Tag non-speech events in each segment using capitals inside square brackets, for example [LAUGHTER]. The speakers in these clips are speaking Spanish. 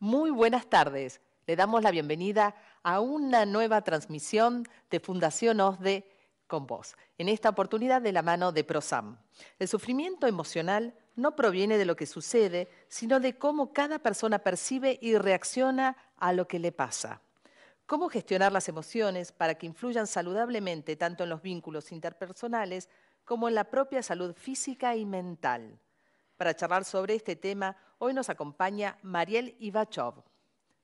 Muy buenas tardes. Le damos la bienvenida a una nueva transmisión de Fundación OSDE con vos, en esta oportunidad de la mano de ProSam. El sufrimiento emocional no proviene de lo que sucede, sino de cómo cada persona percibe y reacciona a lo que le pasa. Cómo gestionar las emociones para que influyan saludablemente tanto en los vínculos interpersonales como en la propia salud física y mental. Para charlar sobre este tema, Hoy nos acompaña Mariel Ivachov.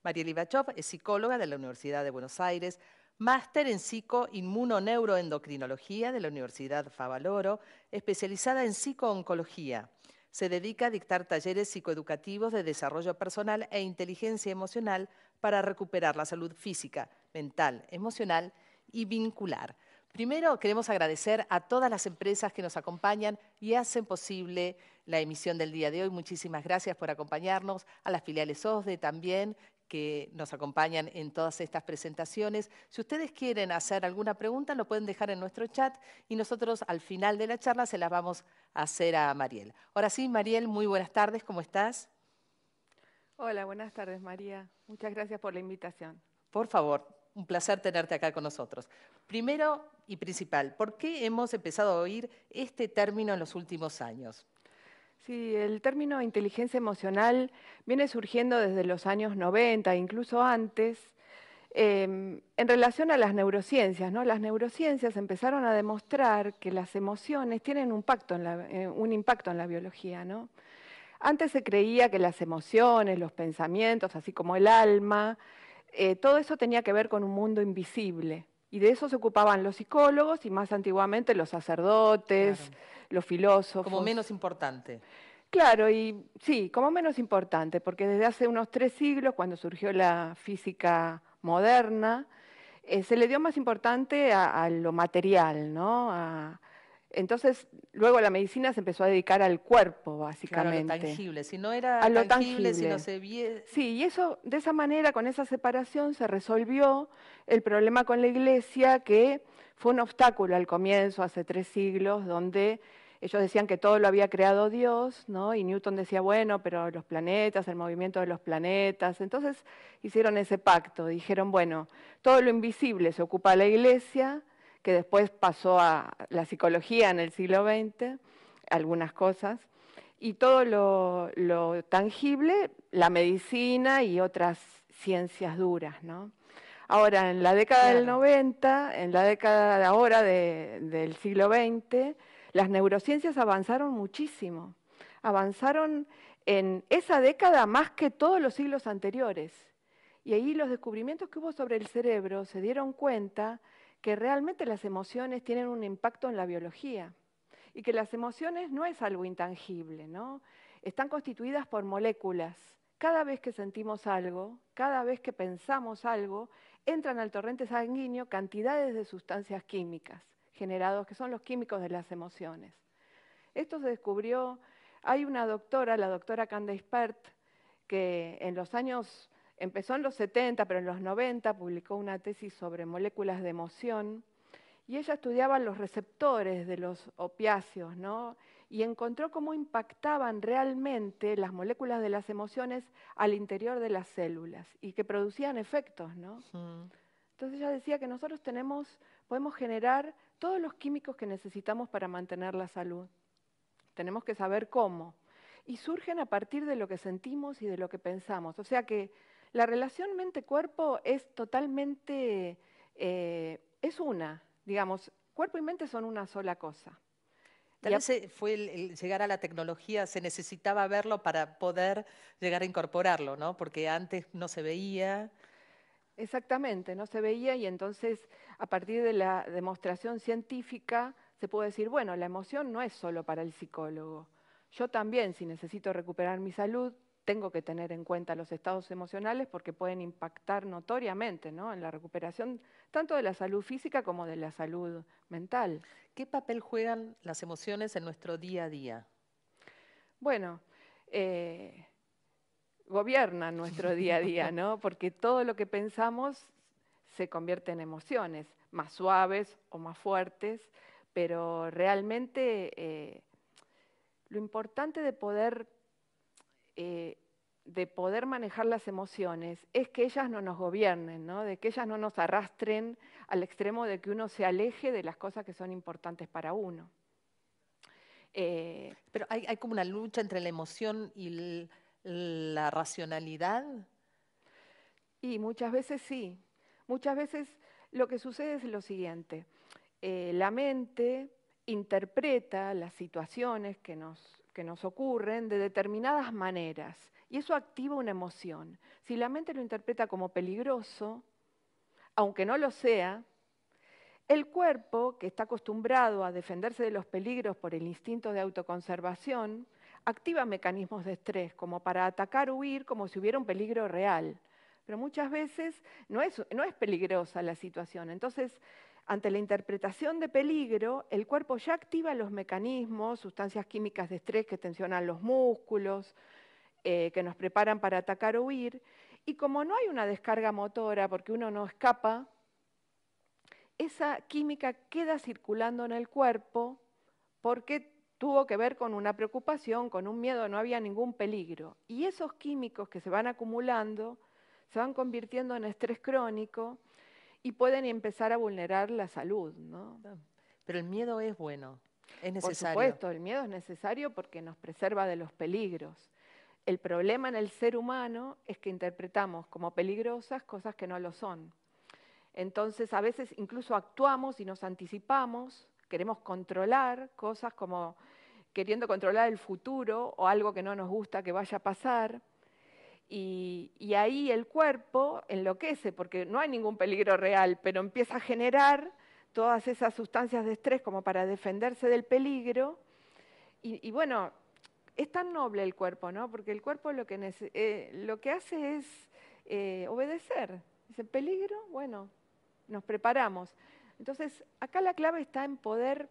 Mariel Ivachov es psicóloga de la Universidad de Buenos Aires, máster en psicoinmunoneuroendocrinología de la Universidad Favaloro, especializada en psicooncología. Se dedica a dictar talleres psicoeducativos de desarrollo personal e inteligencia emocional para recuperar la salud física, mental, emocional y vincular. Primero, queremos agradecer a todas las empresas que nos acompañan y hacen posible la emisión del día de hoy. Muchísimas gracias por acompañarnos, a las filiales OSDE también, que nos acompañan en todas estas presentaciones. Si ustedes quieren hacer alguna pregunta, lo pueden dejar en nuestro chat y nosotros al final de la charla se las vamos a hacer a Mariel. Ahora sí, Mariel, muy buenas tardes, ¿cómo estás? Hola, buenas tardes, María. Muchas gracias por la invitación. Por favor, un placer tenerte acá con nosotros. Primero y principal, ¿por qué hemos empezado a oír este término en los últimos años? Sí, el término inteligencia emocional viene surgiendo desde los años 90, incluso antes, em, en relación a las neurociencias. ¿no? Las neurociencias empezaron a demostrar que las emociones tienen un, eh, un impacto en la biología. ¿no? Antes se creía que las emociones, los pensamientos, así como el alma, eh, todo eso tenía que ver con un mundo invisible. Y de eso se ocupaban los psicólogos y más antiguamente los sacerdotes, los filósofos. Como menos importante. Claro, y sí, como menos importante, porque desde hace unos tres siglos, cuando surgió la física moderna, eh, se le dio más importante a, lo material, ¿no? A, entonces, luego la medicina se empezó a dedicar al cuerpo, básicamente. a lo tangible, si no era lo tangible, si no se vio... Sí, y eso, de esa manera, con esa separación, se resolvió el problema con la iglesia, que fue un obstáculo al comienzo, hace tres siglos, donde ellos decían que todo lo había creado Dios, ¿no? Y Newton decía, bueno, pero los planetas, el movimiento de los planetas. Entonces hicieron ese pacto, dijeron, bueno, todo lo invisible se ocupa la iglesia, que después pasó a la psicología en el siglo XX, algunas cosas, y todo lo, tangible, la medicina y otras ciencias duras, ¿no? Ahora, en la década del 90, en la década ahora del siglo XX, las neurociencias avanzaron muchísimo. Avanzaron en esa década más que todos los siglos anteriores. Y ahí los descubrimientos que hubo sobre el cerebro se dieron cuenta que realmente las emociones tienen un impacto en la biología y que las emociones no es algo intangible, ¿no? Están constituidas por moléculas. Cada vez que sentimos algo, cada vez que pensamos algo, entran al torrente sanguíneo cantidades de sustancias químicas generados, que son los químicos de las emociones. Esto se descubrió, hay una doctora, la doctora Candace Pert, que en los años Empezó en los 70, pero en los 90 publicó una tesis sobre moléculas de emoción y ella estudiaba los receptores de los opiáceos, ¿no? Y encontró cómo impactaban realmente las moléculas de las emociones al interior de las células y que producían efectos, ¿no? Entonces ella decía que nosotros tenemos, podemos generar todos los químicos que necesitamos para mantener la salud. Tenemos que saber cómo. Y surgen a partir de lo que sentimos y de lo que pensamos. O sea que la relación mente-cuerpo es totalmente, eh, es una, digamos, cuerpo y mente son una sola cosa. Tal vez fue el, llegar a la tecnología, se necesitaba verlo para poder llegar a incorporarlo, ¿no? Porque antes no se veía. Exactamente, no se veía y entonces a partir de la demostración científica se puede decir, bueno, la emoción no es solo para el psicólogo. Yo también, si necesito recuperar mi salud, tengo que tener en cuenta los estados emocionales porque pueden impactar notoriamente en la recuperación tanto de la salud física como de la salud mental. ¿Qué papel juegan las emociones en nuestro día a día? Bueno, eh, gobiernan nuestro día a día, [LAUGHS] ¿no? Porque todo lo que pensamos se convierte en emociones, más suaves o más fuertes, pero realmente eh, lo importante de poder eh, de poder manejar las emociones es que ellas no nos gobiernen, ¿no? de que ellas no nos arrastren al extremo de que uno se aleje de las cosas que son importantes para uno. Eh, Pero hay, como una lucha entre la emoción y la racionalidad. Y muchas veces sí. Muchas veces lo que sucede es lo siguiente. Eh, la mente interpreta las situaciones que nos que nos ocurren de determinadas maneras y eso activa una emoción. Si la mente lo interpreta como peligroso, aunque no lo sea, el cuerpo, que está acostumbrado a defenderse de los peligros por el instinto de autoconservación, activa mecanismos de estrés, como para atacar huir, como si hubiera un peligro real. Pero muchas veces no es, no es peligrosa la situación. Entonces, ante la interpretación de peligro, el cuerpo ya activa los mecanismos, sustancias químicas de estrés que tensionan los músculos, eh, que nos preparan para atacar o huir, y como no hay una descarga motora porque uno no escapa, esa química queda circulando en el cuerpo porque tuvo que ver con una preocupación, con un miedo, no había ningún peligro. Y esos químicos que se van acumulando se van convirtiendo en estrés crónico y pueden empezar a vulnerar la salud, ¿no? Pero el miedo es bueno, es necesario. Por supuesto, el miedo es necesario porque nos preserva de los peligros. El problema en el ser humano es que interpretamos como peligrosas cosas que no lo son. Entonces, a veces incluso actuamos y nos anticipamos, queremos controlar cosas como queriendo controlar el futuro o algo que no nos gusta que vaya a pasar. Y, ahí el cuerpo enloquece porque no hay ningún peligro real, pero empieza a generar todas esas sustancias de estrés como para defenderse del peligro. Y, bueno, es tan noble el cuerpo, ¿no? Porque el cuerpo lo que, eh, hace es eh, obedecer. Dice, peligro, bueno, nos preparamos. Entonces, acá la clave está en poder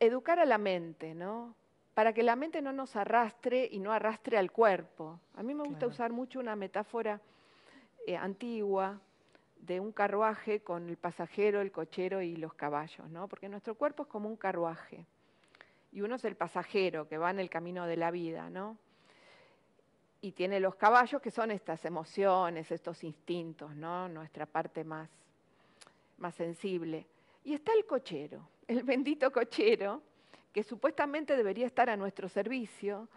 educar a la mente, ¿no? para que la mente no nos arrastre y no arrastre al cuerpo. A mí me gusta usar mucho una metáfora eh, antigua de un carruaje con el pasajero, el cochero y los caballos, ¿no? Porque nuestro cuerpo es como un carruaje y uno es el pasajero que va en el camino de la vida, ¿no? Y tiene los caballos que son estas emociones, estos instintos, ¿no? Nuestra parte más más sensible. Y está el cochero, el bendito cochero, que supuestamente debería estar a nuestro servicio,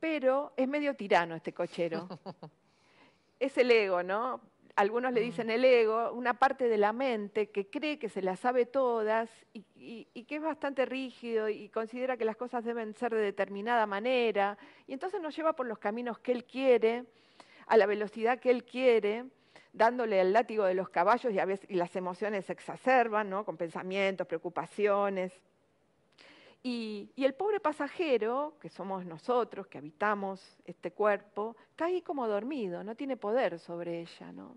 pero es medio tirano este cochero. [LAUGHS] es el ego, ¿no? Algunos le dicen el ego, una parte de la mente que cree que se las sabe todas y, que es bastante rígido y considera que las cosas deben ser de determinada manera. Y entonces nos lleva por los caminos que él quiere, a la velocidad que él quiere dándole el látigo de los caballos y a veces y las emociones se exacerban, ¿no? Con pensamientos, preocupaciones. Y, el pobre pasajero, que somos nosotros, que habitamos este cuerpo, está ahí como dormido, no tiene poder sobre ella, ¿no?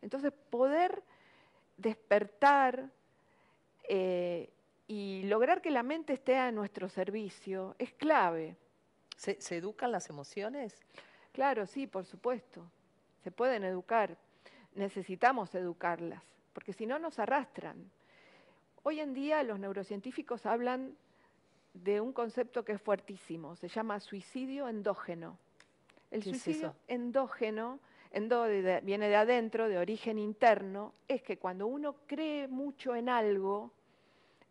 Entonces, poder despertar eh, y lograr que la mente esté a nuestro servicio es clave. ¿Se educan las emociones? Claro, sí, por supuesto. Se pueden educar. Necesitamos educarlas, porque si no nos arrastran. Hoy en día los neurocientíficos hablan de un concepto que es fuertísimo, se llama suicidio endógeno. El suicidio endógeno, viene de adentro, de origen interno, es que cuando uno cree mucho en algo,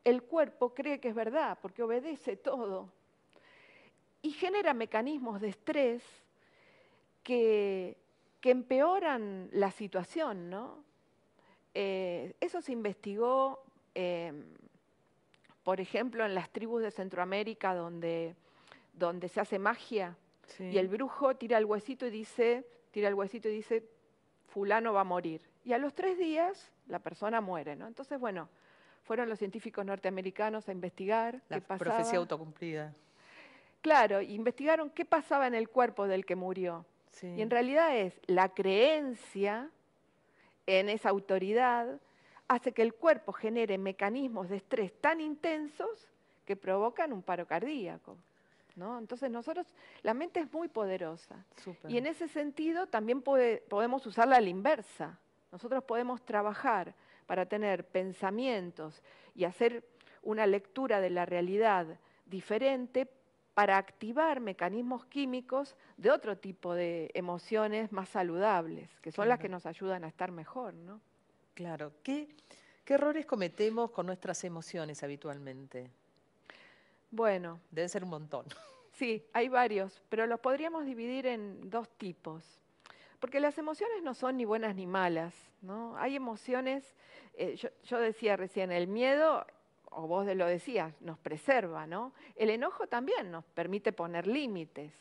el cuerpo cree que es verdad, porque obedece todo. Y genera mecanismos de estrés que, empeoran la situación, ¿no? Eh, eso se investigó em, por ejemplo, en las tribus de Centroamérica donde, donde se hace magia y el brujo tira el huesito y dice, tira el huesito y dice, fulano va a morir. Y a los tres días la persona muere, ¿no? Entonces, bueno, fueron los científicos norteamericanos a investigar la qué pasaba. profecía autocumplida. Claro, e investigaron qué pasaba en el cuerpo del que murió. Y en realidad es la creencia en esa autoridad hace que el cuerpo genere mecanismos de estrés tan intensos que provocan un paro cardíaco. ¿no? Entonces nosotros, la mente es muy poderosa. Y en ese sentido también podemos usarla a la inversa. Nosotros podemos trabajar para tener pensamientos y hacer una lectura de la realidad diferente para activar mecanismos químicos de otro tipo de emociones más saludables, que son las que nos ayudan a estar mejor, ¿no? Claro. ¿Qué, errores cometemos con nuestras emociones habitualmente? Bueno. Debe ser un montón. [LAUGHS] Sí, hay varios, pero los podríamos dividir en dos tipos. Porque las emociones no son ni buenas ni malas, ¿no? Hay emociones, eh, yo, yo, decía recién, el miedo, o vos lo decías, nos preserva, ¿no? El enojo también nos permite poner límites.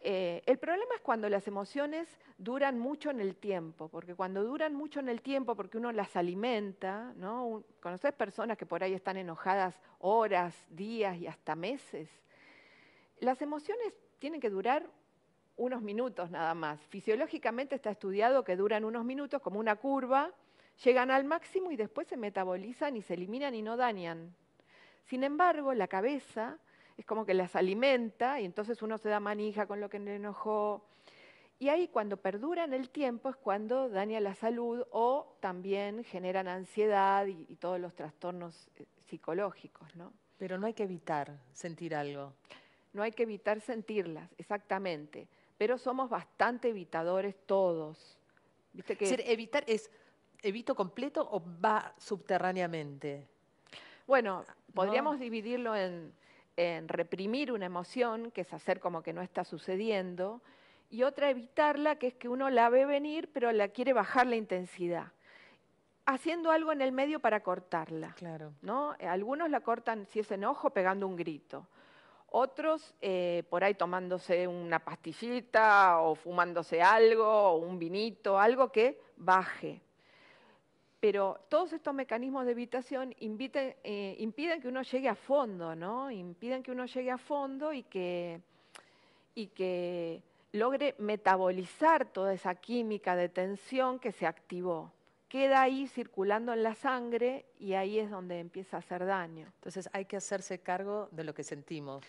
Eh, el problema es cuando las emociones duran mucho en el tiempo, porque cuando duran mucho en el tiempo, porque uno las alimenta, ¿no? Conoces personas que por ahí están enojadas horas, días y hasta meses. Las emociones tienen que durar unos minutos nada más. Fisiológicamente está estudiado que duran unos minutos como una curva, llegan al máximo y después se metabolizan y se eliminan y no dañan. Sin embargo, la cabeza es como que las alimenta y entonces uno se da manija con lo que le enojó. Y ahí cuando perduran el tiempo es cuando daña la salud o también generan ansiedad y, todos los trastornos eh, psicológicos, ¿no? Pero no hay que evitar sentir algo. No hay que evitar sentirlas, exactamente. Pero somos bastante evitadores todos. que... evitar es evito completo o va subterráneamente. Bueno, ah, podríamos dividirlo en en reprimir una emoción, que es hacer como que no está sucediendo, y otra evitarla, que es que uno la ve venir, pero la quiere bajar la intensidad, haciendo algo en el medio para cortarla. Claro. ¿no? Algunos la cortan, si es enojo, pegando un grito. Otros eh, por ahí tomándose una pastillita o fumándose algo o un vinito, algo que baje pero todos estos mecanismos de evitación eh, impiden que uno llegue a fondo, ¿no? Impiden que uno llegue a fondo y y que logre metabolizar toda esa química de tensión que se activó. Queda ahí circulando en la sangre y ahí es donde empieza a hacer daño. Entonces hay que hacerse cargo de lo que sentimos.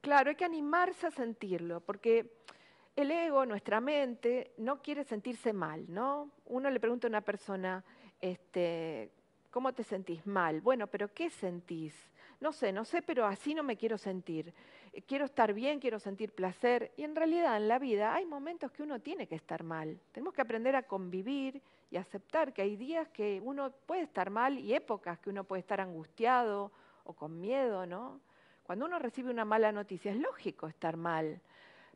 Claro, hay que animarse a sentirlo, porque el ego, nuestra mente, no quiere sentirse mal, ¿no? Uno le pregunta a una persona, este, ¿cómo te sentís? Mal. Bueno, pero ¿qué sentís? No sé, no sé, pero así no me quiero sentir. Eh, quiero estar bien, quiero sentir placer. Y en realidad en la vida hay momentos que uno tiene que estar mal. Tenemos que aprender a convivir y aceptar que hay días que uno puede estar mal y épocas que uno puede estar angustiado o con miedo, ¿no? Cuando uno recibe una mala noticia es lógico estar mal,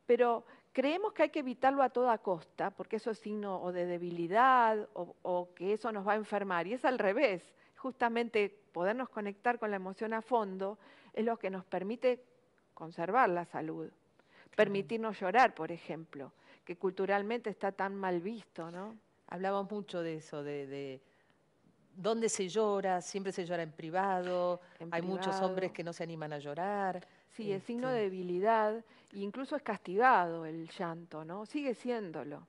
pero creemos que hay que evitarlo a toda costa, porque eso es signo o de debilidad o, que eso nos va a enfermar. Y es al revés, justamente podernos conectar con la emoción a fondo es lo que nos permite conservar la salud, permitirnos llorar, por ejemplo, que culturalmente está tan mal visto, ¿no? Hablamos mucho de eso, de, dónde se llora, siempre se llora en privado, hay muchos hombres que no se animan a llorar. Sí, es signo este. de debilidad, e incluso es castigado el llanto, ¿no? Sigue siéndolo.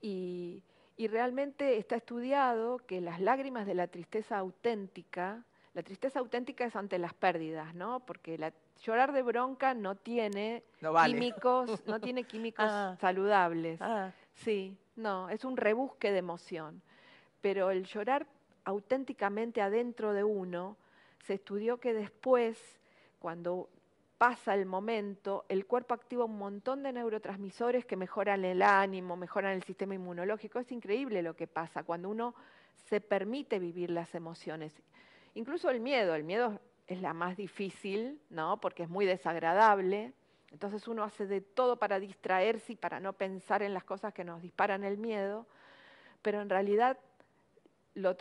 Y, realmente está estudiado que las lágrimas de la tristeza auténtica, la tristeza auténtica es ante las pérdidas, ¿no? Porque llorar de bronca no tiene químicos, no [LAUGHS] tiene químicos ah. saludables. Ah. Sí, no, es un rebusque de emoción. Pero el llorar auténticamente adentro de uno, se estudió que después, cuando pasa el momento, el cuerpo activa un montón de neurotransmisores que mejoran el ánimo, mejoran el sistema inmunológico. Es increíble lo que pasa cuando uno se permite vivir las emociones. Incluso el miedo, el miedo es la más difícil, ¿no? Porque es muy desagradable. Entonces uno hace de todo para distraerse y para no pensar en las cosas que nos disparan el miedo, pero en realidad nos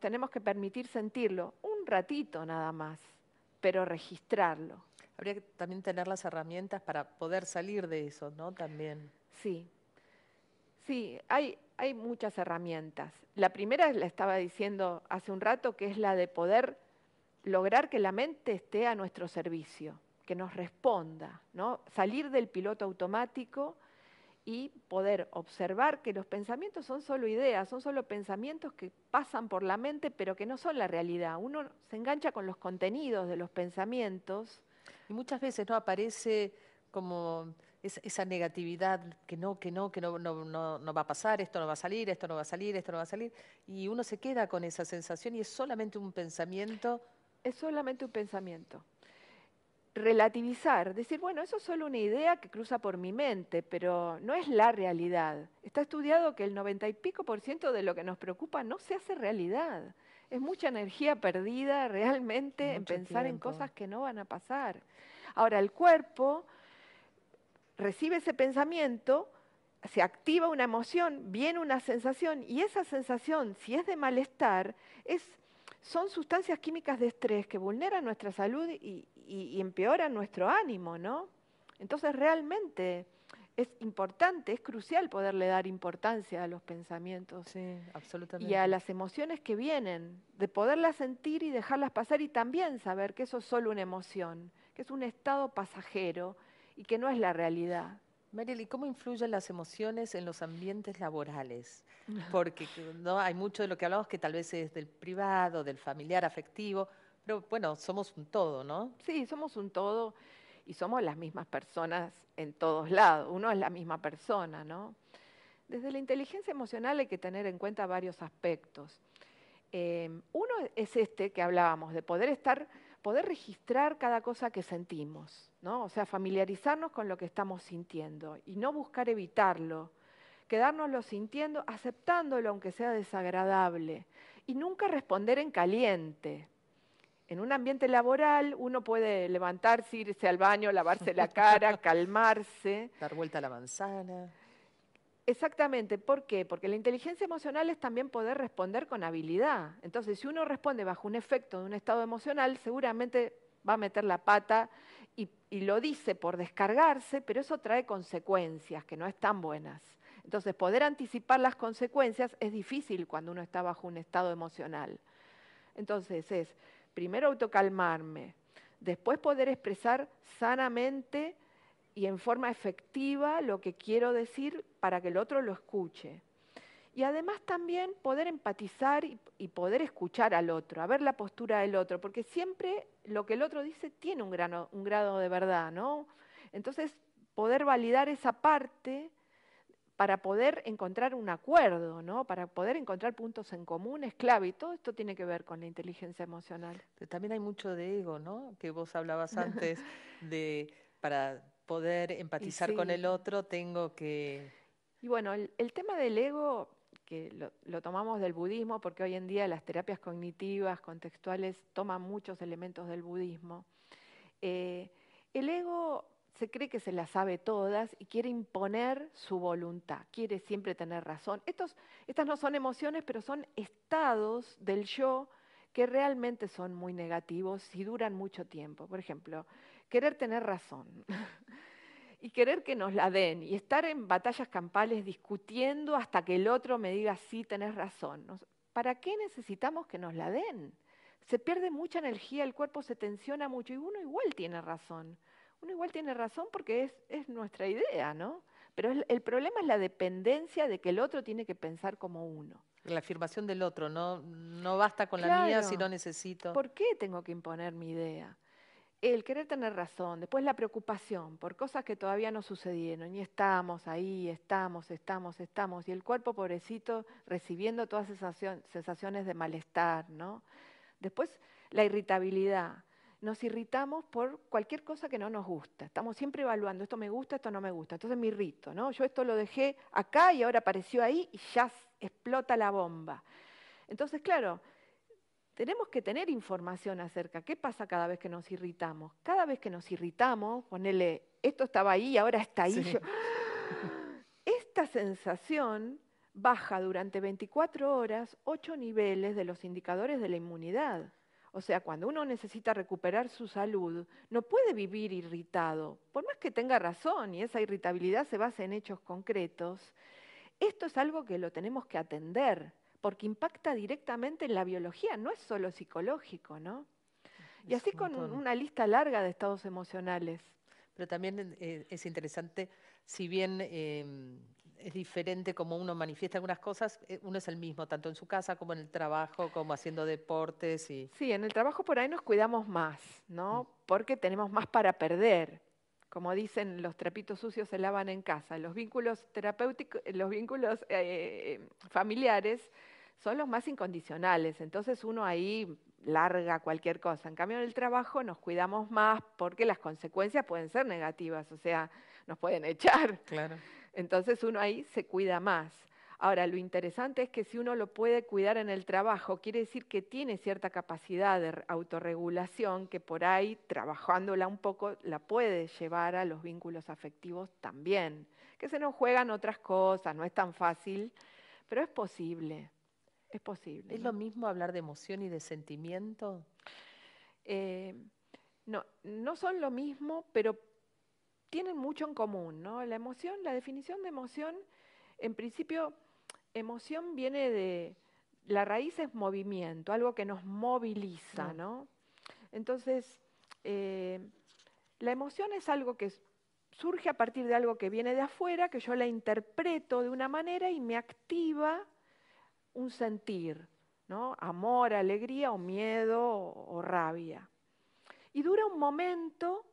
tenemos que permitir sentirlo un ratito nada más, pero registrarlo habría que también tener las herramientas para poder salir de eso, ¿no? También. Sí, sí, hay, hay muchas herramientas. La primera la estaba diciendo hace un rato, que es la de poder lograr que la mente esté a nuestro servicio, que nos responda, ¿no? Salir del piloto automático y poder observar que los pensamientos son solo ideas, son solo pensamientos que pasan por la mente, pero que no son la realidad. Uno se engancha con los contenidos de los pensamientos y muchas veces no aparece como esa negatividad que no, que no, que no, no, no, no, va a pasar, esto no va a salir, esto no va a salir, esto no va a salir. Y uno se queda con esa sensación y es solamente un pensamiento. Es solamente un pensamiento. Relativizar, decir, bueno, eso es solo una idea que cruza por mi mente, pero no es la realidad. Está estudiado que el noventa y pico por ciento de lo que nos preocupa no se hace realidad es mucha energía perdida realmente en pensar en cosas que no van a pasar. Ahora, el cuerpo recibe ese pensamiento, se activa una emoción, viene una sensación y esa sensación, si es de malestar, es, son sustancias químicas de estrés que vulneran nuestra salud y empeoran nuestro ánimo, ¿no? Entonces realmente es importante, es crucial poderle dar importancia a los pensamientos sí, absolutamente. y a las emociones que vienen, de poderlas sentir y dejarlas pasar y también saber que eso es solo una emoción, que es un estado pasajero y que no es la realidad. Mariel, ¿y cómo influyen las emociones en los ambientes laborales? [LAUGHS] Porque ¿no? hay mucho de lo que hablamos que tal vez es del privado, del familiar afectivo, pero bueno, somos un todo, ¿no? Sí, somos un todo y somos las mismas personas en todos lados, uno es la misma persona, ¿no? Desde la inteligencia emocional hay que tener en cuenta varios aspectos. Em, uno es este que hablábamos, de poder estar, poder registrar cada cosa que sentimos, ¿no? O sea, familiarizarnos con lo que estamos sintiendo y no buscar evitarlo, quedárnoslo sintiendo, aceptándolo aunque sea desagradable y nunca responder en caliente, en un ambiente laboral uno puede levantarse, irse al baño, lavarse la cara, [LAUGHS] calmarse. Dar vuelta a la manzana. Exactamente, ¿por qué? Porque la inteligencia emocional es también poder responder con habilidad. Entonces, si uno responde bajo un efecto de un estado emocional, seguramente va a meter la pata y, lo dice por descargarse, pero eso trae consecuencias que no están buenas. Entonces, poder anticipar las consecuencias es difícil cuando uno está bajo un estado emocional. Entonces, es primero autocalmarme, después poder expresar sanamente y en forma efectiva lo que quiero decir para que el otro lo escuche. Y además también poder empatizar y, poder escuchar al otro, a ver la postura del otro, porque siempre lo que el otro dice tiene un, un grado de verdad, ¿no? Entonces, poder validar esa parte para poder encontrar un acuerdo, ¿no? para poder encontrar puntos en común es clave y todo esto tiene que ver con la inteligencia emocional. también hay mucho de ego, ¿no? que vos hablabas [LAUGHS] antes de para poder empatizar con el otro tengo que... Y bueno, el, tema del ego que lo, tomamos del budismo porque hoy en día las terapias cognitivas, contextuales, toman muchos elementos del budismo. Eh, el ego se cree que se las sabe todas y quiere imponer su voluntad, quiere siempre tener razón. Estos, estas no son emociones, pero son estados del yo que realmente son muy negativos y duran mucho tiempo. Por ejemplo, querer tener razón [LAUGHS] y querer que nos la den y estar en batallas campales discutiendo hasta que el otro me diga, sí, tenés razón. ¿Para qué necesitamos que nos la den? Se pierde mucha energía, el cuerpo se tensiona mucho y uno igual tiene razón uno igual tiene razón porque es, es nuestra idea, ¿no? Pero el, problema es la dependencia de que el otro tiene que pensar como uno. La afirmación del otro, no, no basta con la mía si no necesito. ¿Por qué tengo que imponer mi idea? El querer tener razón, después la preocupación por cosas que todavía no sucedieron y estamos ahí, estamos, estamos, estamos, y el cuerpo pobrecito recibiendo todas esas sensaciones de malestar, ¿no? Después la irritabilidad, nos irritamos por cualquier cosa que no nos gusta. Estamos siempre evaluando, esto me gusta, esto no me gusta. Entonces me irrito, ¿no? Yo esto lo dejé acá y ahora apareció ahí y ya explota la bomba. Entonces, claro, tenemos que tener información acerca qué pasa cada vez que nos irritamos. Cada vez que nos irritamos, ponele, esto estaba ahí, ahora está ahí. ¡ah! esta sensación baja durante 24 horas 8 niveles de los indicadores de la inmunidad. O sea, cuando uno necesita recuperar su salud, no puede vivir irritado, por más que tenga razón y esa irritabilidad se base en hechos concretos. Esto es algo que lo tenemos que atender, porque impacta directamente en la biología, no es solo psicológico, ¿no? y así con una lista larga de estados emocionales. Pero también eh, es interesante, si bien em, es diferente como uno manifiesta algunas cosas, eh, uno es el mismo, tanto en su casa como en el trabajo, como haciendo deportes. Y... Sí, en el trabajo por ahí nos cuidamos más, ¿no? Mm. Porque tenemos más para perder. Como dicen, los trapitos sucios se lavan en casa. Los vínculos terapéuticos, eh, los vínculos eh, familiares son los más incondicionales. Entonces uno ahí larga cualquier cosa. En cambio, en el trabajo nos cuidamos más porque las consecuencias pueden ser negativas, o sea, nos pueden echar. Claro. Entonces uno ahí se cuida más. Ahora, lo interesante es que si uno lo puede cuidar en el trabajo, quiere decir que tiene cierta capacidad de autorregulación que por ahí, trabajándola un poco, la puede llevar a los vínculos afectivos también. Que se nos juegan otras cosas, no es tan fácil, pero es posible. Es posible. ¿Es lo mismo hablar de emoción y de sentimiento? Eh, no, no son lo mismo, pero tienen mucho en común, ¿no? La emoción, la definición de emoción, en principio, emoción viene de, la raíz es movimiento, algo que nos moviliza, ¿no? Entonces, eh, la emoción es algo que surge a partir de algo que viene de afuera, que yo la interpreto de una manera y me activa un sentir, ¿no? Amor, alegría o miedo o rabia. Y dura un momento,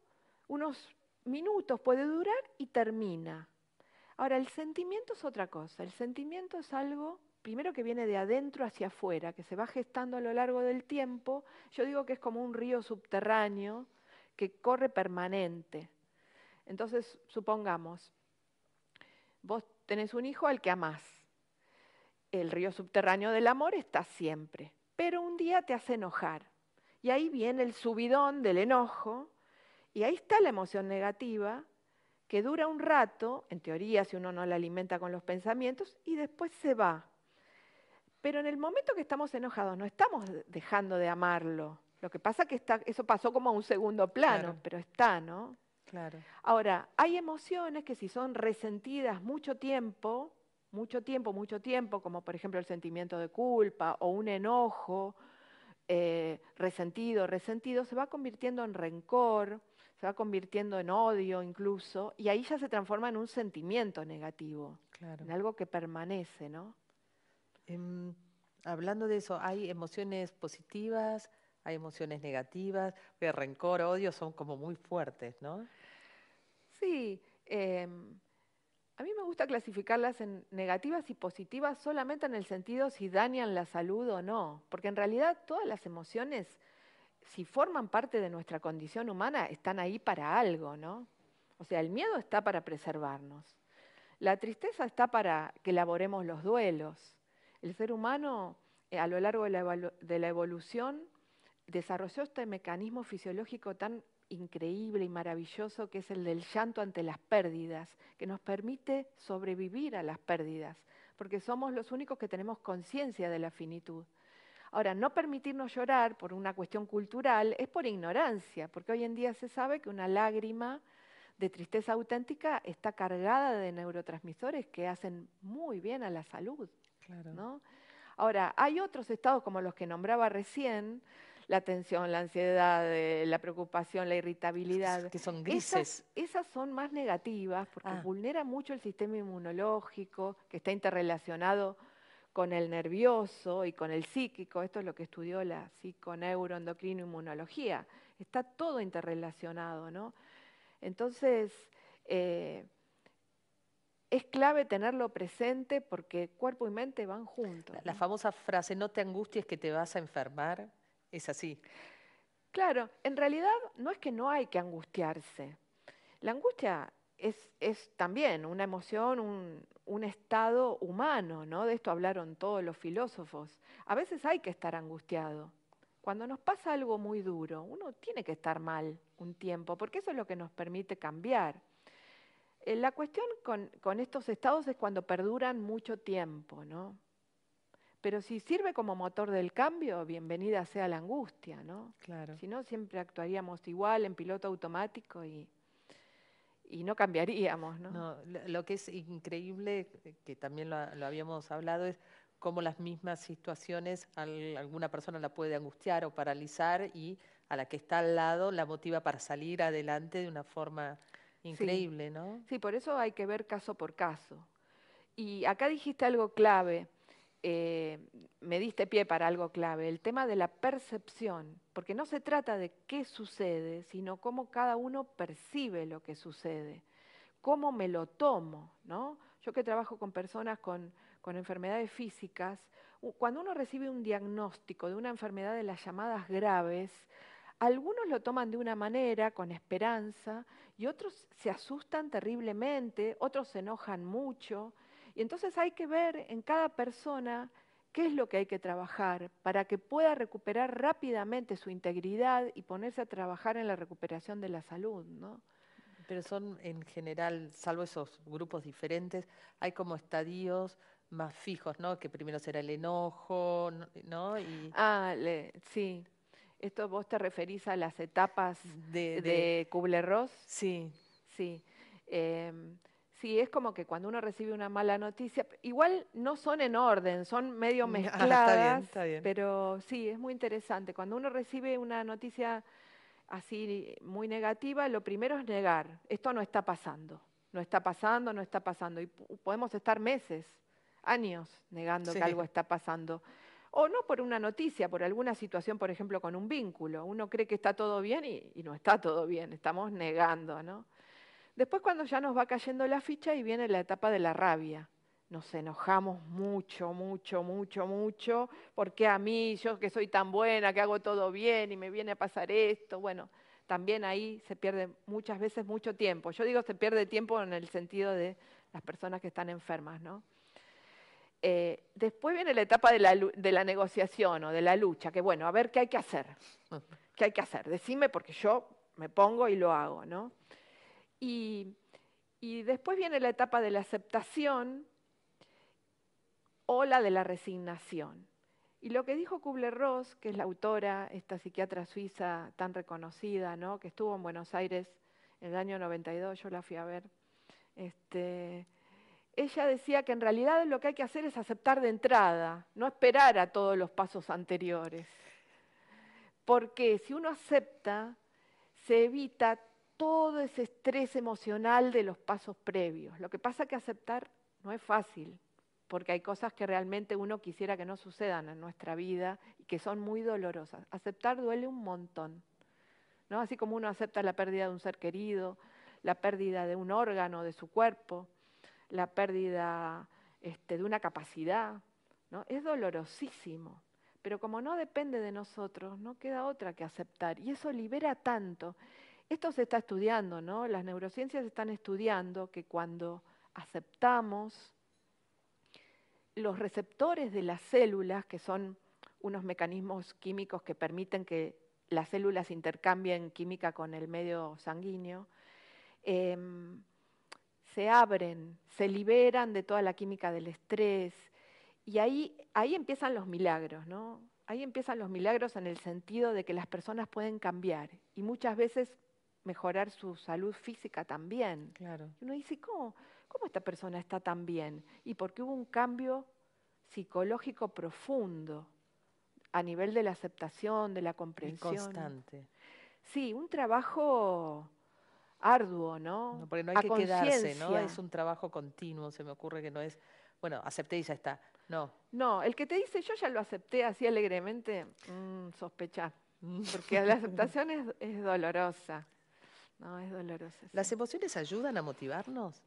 unos minutos puede durar y termina. Ahora, el sentimiento es otra cosa. El sentimiento es algo, primero que viene de adentro hacia afuera, que se va gestando a lo largo del tiempo. Yo digo que es como un río subterráneo que corre permanente. Entonces, supongamos, vos tenés un hijo al que amás. El río subterráneo del amor está siempre, pero un día te hace enojar. Y ahí viene el subidón del enojo y ahí está la emoción negativa, que dura un rato, en teoría, si uno no la alimenta con los pensamientos, y después se va. Pero en el momento que estamos enojados, no estamos dejando de amarlo. Lo que pasa es que eso pasó como a un segundo plano, pero está, ¿no? Claro. Ahora, hay emociones que si son resentidas mucho tiempo, mucho tiempo, mucho tiempo, como por ejemplo el sentimiento de culpa o un enojo eh, resentido, resentido, se va convirtiendo en rencor, se va convirtiendo en odio incluso, y ahí ya se transforma en un sentimiento negativo, claro. en algo que permanece, ¿no? Em, hablando de eso, hay emociones positivas, hay emociones negativas, el rencor, odio son como muy fuertes, ¿no? Sí, em, a mí me gusta clasificarlas en negativas y positivas solamente en el sentido si dañan la salud o no, porque en realidad todas las emociones si forman parte de nuestra condición humana, están ahí para algo, ¿no? O sea, el miedo está para preservarnos. La tristeza está para que elaboremos los duelos. El ser humano, eh, a lo largo de la, evolución, desarrolló este mecanismo fisiológico tan increíble y maravilloso que es el del llanto ante las pérdidas, que nos permite sobrevivir a las pérdidas, porque somos los únicos que tenemos conciencia de la finitud. Ahora, no permitirnos llorar por una cuestión cultural es por ignorancia, porque hoy en día se sabe que una lágrima de tristeza auténtica está cargada de neurotransmisores que hacen muy bien a la salud. Ahora, hay otros estados como los que nombraba recién, la tensión, la ansiedad, eh, la preocupación, la irritabilidad. Que son grises. Esas, son más negativas porque ah. vulneran mucho el sistema inmunológico, que está interrelacionado con el nervioso y con el psíquico, esto es lo que estudió la inmunología. está todo interrelacionado, ¿no? Entonces, eh, es clave tenerlo presente porque cuerpo y mente van juntos. La, famosa frase, no te angusties que te vas a enfermar, es así. Claro, en realidad no es que no hay que angustiarse. La angustia es, es también una emoción, un, un estado humano, ¿no? De esto hablaron todos los filósofos. A veces hay que estar angustiado. Cuando nos pasa algo muy duro, uno tiene que estar mal un tiempo, porque eso es lo que nos permite cambiar. Eh, la cuestión con, con, estos estados es cuando perduran mucho tiempo, ¿no? Pero si sirve como motor del cambio, bienvenida sea la angustia, ¿no? Claro. Si no, siempre actuaríamos igual en piloto automático y, y no cambiaríamos. ¿no? no lo que es increíble, eh, que también lo, habíamos hablado, es cómo las mismas situaciones alguna persona la puede angustiar o paralizar y a la que está al lado la motiva para salir adelante de una forma increíble, ¿no? Sí, por eso hay que ver caso por caso. Y acá dijiste algo clave, eh, me diste pie para algo clave, el tema de la percepción, porque no se trata de qué sucede, sino cómo cada uno percibe lo que sucede, cómo me lo tomo, ¿no? Yo que trabajo con personas con enfermedades físicas, cuando uno recibe un diagnóstico de una enfermedad de las llamadas graves, algunos lo toman de una manera, con esperanza, y otros se asustan terriblemente, otros se enojan mucho, y entonces hay que ver en cada persona qué es lo que hay que trabajar para que pueda recuperar rápidamente su integridad y ponerse a trabajar en la recuperación de la salud, ¿no? Pero son en general, salvo esos grupos diferentes, hay como estadios más fijos, ¿no? Que primero será el enojo, ¿no? Ah, sí. Esto vos te referís a las etapas de, de... Kubler-Ross. Sí. Sí. Em, Sí, es como que cuando uno recibe una mala noticia, igual no son en orden, son medio [LAUGHS] ah, mezcladas, pero sí, es muy interesante. Cuando uno recibe una noticia así muy negativa, lo primero es negar, esto no está pasando, no está pasando, no está pasando, y podemos estar meses, años negando que algo está pasando. O no por una noticia, por alguna situación, por ejemplo, con un vínculo. Uno cree que está todo bien y no está todo bien, estamos negando, ¿no? Después cuando ya nos va cayendo la ficha y viene la etapa de la rabia. Nos enojamos mucho, mucho, mucho, mucho, porque a mí, yo que soy tan buena, que hago todo bien y me viene a pasar esto, bueno, también ahí se pierde muchas veces mucho tiempo. Yo digo se pierde tiempo en el sentido de las personas que están enfermas, ¿no? Eh, después viene la etapa de la, de la, negociación o de la lucha, que bueno, a ver qué hay que hacer, qué hay que hacer, decime porque yo me pongo y lo hago, ¿no? Y, después viene la etapa de la aceptación o la de la resignación. Y lo que dijo Kubler-Ross, que es la autora, esta psiquiatra suiza tan reconocida, que estuvo en Buenos Aires en el año 92, yo la fui a ver, este, ella decía que en realidad lo que hay que hacer es aceptar de entrada, no esperar a todos los pasos anteriores. Porque si uno acepta, se evita todo ese estrés emocional de los pasos previos. Lo que pasa que aceptar no es fácil, porque hay cosas que realmente uno quisiera que no sucedan en nuestra vida y que son muy dolorosas. Aceptar duele un montón, ¿no? Así como uno acepta la pérdida de un ser querido, la pérdida de un órgano de su cuerpo, la pérdida este, de una capacidad, ¿no? Es dolorosísimo. Pero como no depende de nosotros, no queda otra que aceptar. Y eso libera tanto esto se está estudiando, ¿no? Las neurociencias están estudiando que cuando aceptamos los receptores de las células, que son unos mecanismos químicos que permiten que las células intercambien química con el medio sanguíneo, em, se abren, se liberan de toda la química del estrés y ahí, ahí empiezan los milagros, ¿no? Ahí empiezan los milagros en el sentido de que las personas pueden cambiar y muchas veces mejorar su salud física también. Claro. Y uno dice, ¿cómo, ¿cómo esta persona está tan bien? Y porque hubo un cambio psicológico profundo a nivel de la aceptación, de la comprensión. constante. Sí, un trabajo arduo, ¿no? porque no hay que quedarse, ¿no? Es un trabajo continuo, se me ocurre que no es, bueno, acepté y ya está. No. No, el que te dice yo ya lo acepté así alegremente, mmm, sospecha, mm. porque la aceptación es dolorosa. No, es doloroso. ¿Las emociones ayudan a motivarnos?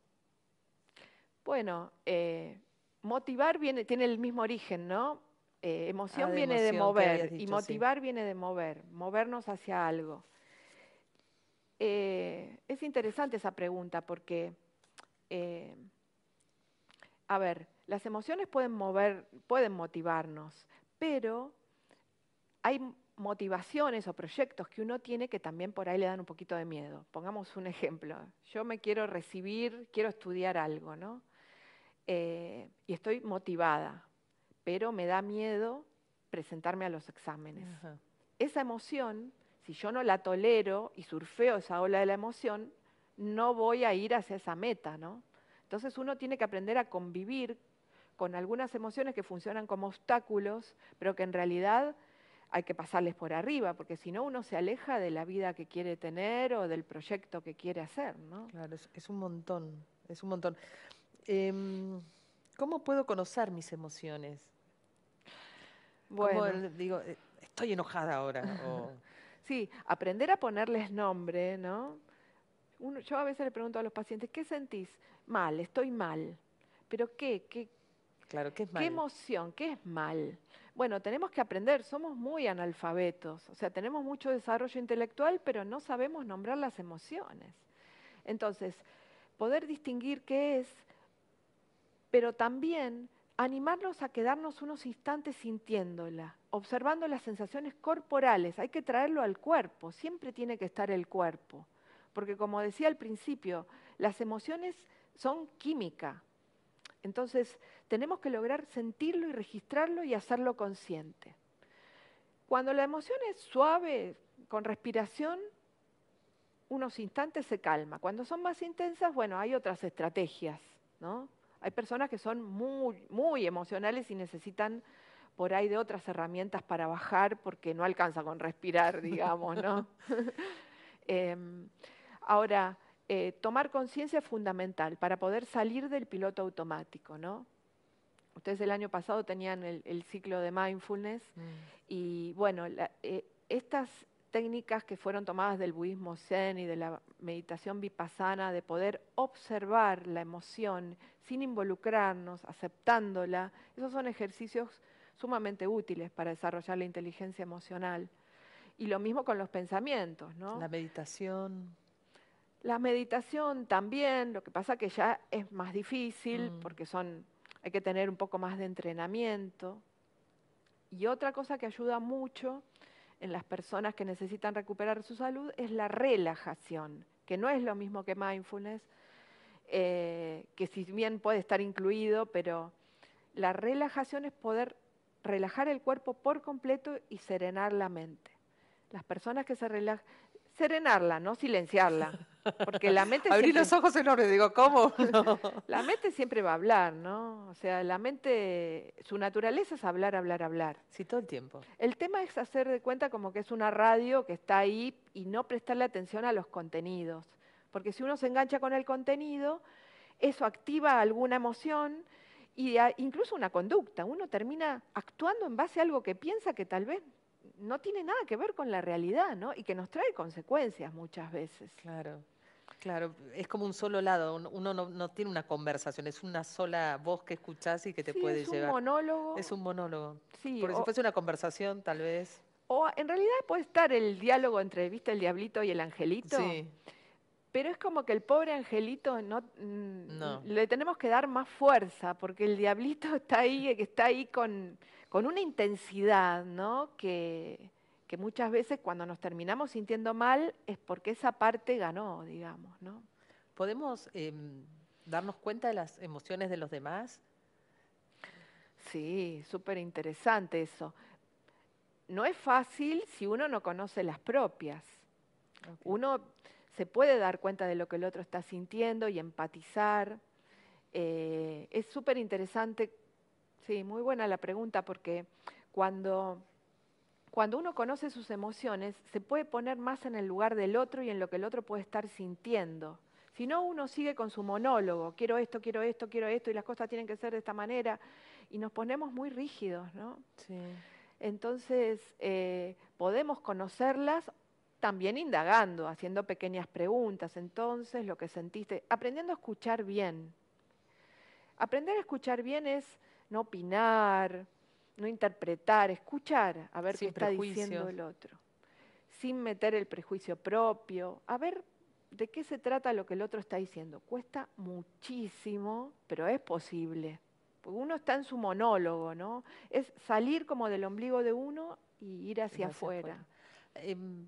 Bueno, eh, motivar viene, tiene el mismo origen, ¿no? Eh, emoción ah, viene de mover y motivar viene de mover, movernos hacia algo. Eh, es interesante esa pregunta porque, a ver, las emociones pueden mover, pueden motivarnos, pero hay motivaciones o proyectos que uno tiene que también por ahí le dan un poquito de miedo. Pongamos un ejemplo. Yo me quiero recibir, quiero estudiar algo, ¿no? Eh, y estoy motivada, pero me da miedo presentarme a los exámenes. Esa emoción, si yo no la tolero y surfeo esa ola de la emoción, no voy a ir hacia esa meta, ¿no? Entonces uno tiene que aprender a convivir con algunas emociones que funcionan como obstáculos, pero que en realidad hay que pasarles por arriba, porque si no uno se aleja de la vida que quiere tener o del proyecto que quiere hacer, ¿no? Claro, es, un montón, es un montón. Em, ¿Cómo puedo conocer mis emociones? Bueno, digo, eh, estoy enojada ahora. [LAUGHS] Sí, aprender a ponerles nombre, ¿no? yo a veces le pregunto a los pacientes, ¿qué sentís? Mal, estoy mal. ¿Pero qué? ¿Qué, claro, ¿qué emoción? ¿Qué es mal? bueno, tenemos que aprender, somos muy analfabetos, o sea, tenemos mucho desarrollo intelectual, pero no sabemos nombrar las emociones. Entonces, poder distinguir qué es, pero también animarnos a quedarnos unos instantes sintiéndola, observando las sensaciones corporales, hay que traerlo al cuerpo, siempre tiene que estar el cuerpo, porque como decía al principio, las emociones son química. Entonces, tenemos que lograr sentirlo y registrarlo y hacerlo consciente. Cuando la emoción es suave, con respiración, unos instantes se calma. Cuando son más intensas, bueno, hay otras estrategias, ¿no? Hay personas que son muy, muy emocionales y necesitan por ahí de otras herramientas para bajar porque no alcanza con respirar, [LAUGHS] digamos, ¿no? [LAUGHS] Em, ahora, eh, tomar conciencia es fundamental para poder salir del piloto automático, ¿no? Ustedes el año pasado tenían el, ciclo de mindfulness mm. y bueno, eh, estas técnicas que fueron tomadas del budismo zen y de la meditación vipassana, de poder observar la emoción sin involucrarnos, aceptándola, esos son ejercicios sumamente útiles para desarrollar la inteligencia emocional. Y lo mismo con los pensamientos, ¿no? La meditación. La meditación también, lo que pasa que ya es más difícil mm. porque son hay que tener un poco más de entrenamiento. Y otra cosa que ayuda mucho en las personas que necesitan recuperar su salud es la relajación, que no es lo mismo que mindfulness, eh, que si bien puede estar incluido, pero la relajación es poder relajar el cuerpo por completo y serenar la mente. Las personas que se, relajan serenarla, no silenciarla. Porque la mente. [LAUGHS] siempre. los ojos enormes, digo, ¿cómo? [LAUGHS] la mente siempre va a hablar, ¿no? O sea, la mente, su naturaleza es hablar, hablar, hablar. Sí, todo el tiempo. El tema es hacer de cuenta como que es una radio que está ahí y no prestarle atención a los contenidos. Porque si uno se engancha con el contenido, eso activa alguna emoción y e incluso una conducta. Uno termina actuando en base a algo que piensa que tal vez no tiene nada que ver con la realidad, ¿no? Y que nos trae consecuencias muchas veces. Claro. Claro, es como un solo lado, uno no, tiene una conversación, es una sola voz que escuchas y que te puede llevar. Es un monólogo. Es un monólogo. Sí, Por o, si una conversación, tal vez. O en realidad puede estar el diálogo entre, viste, el diablito y el angelito. Sí. Pero es como que el pobre angelito no, no. Mm, le tenemos que dar más fuerza, porque el diablito [LAUGHS] está ahí, está ahí con, con una intensidad, ¿no? Que, muchas veces cuando nos terminamos sintiendo mal es porque esa parte ganó, digamos, ¿no? ¿Podemos em, darnos cuenta de las emociones de los demás? Sí, súper interesante eso. No es fácil si uno no conoce las propias. Uno se puede dar cuenta de lo que el otro está sintiendo y empatizar. Eh, es súper interesante Sí, muy buena la pregunta porque cuando, cuando uno conoce sus emociones se puede poner más en el lugar del otro y en lo que el otro puede estar sintiendo. Si no, uno sigue con su monólogo, quiero esto, quiero esto, quiero esto y las cosas tienen que ser de esta manera y nos ponemos muy rígidos, ¿no? Sí. Entonces, eh, podemos conocerlas también indagando, haciendo pequeñas preguntas, entonces lo que sentiste, aprendiendo a escuchar bien. Aprender a escuchar bien es no opinar, no interpretar, escuchar a ver qué está diciendo el otro sin meter el prejuicio propio, a ver de qué se trata lo que el otro está diciendo. Cuesta muchísimo, pero es posible. Porque uno está en su monólogo, ¿no? Es salir como del ombligo de uno y ir hacia, afuera. Em,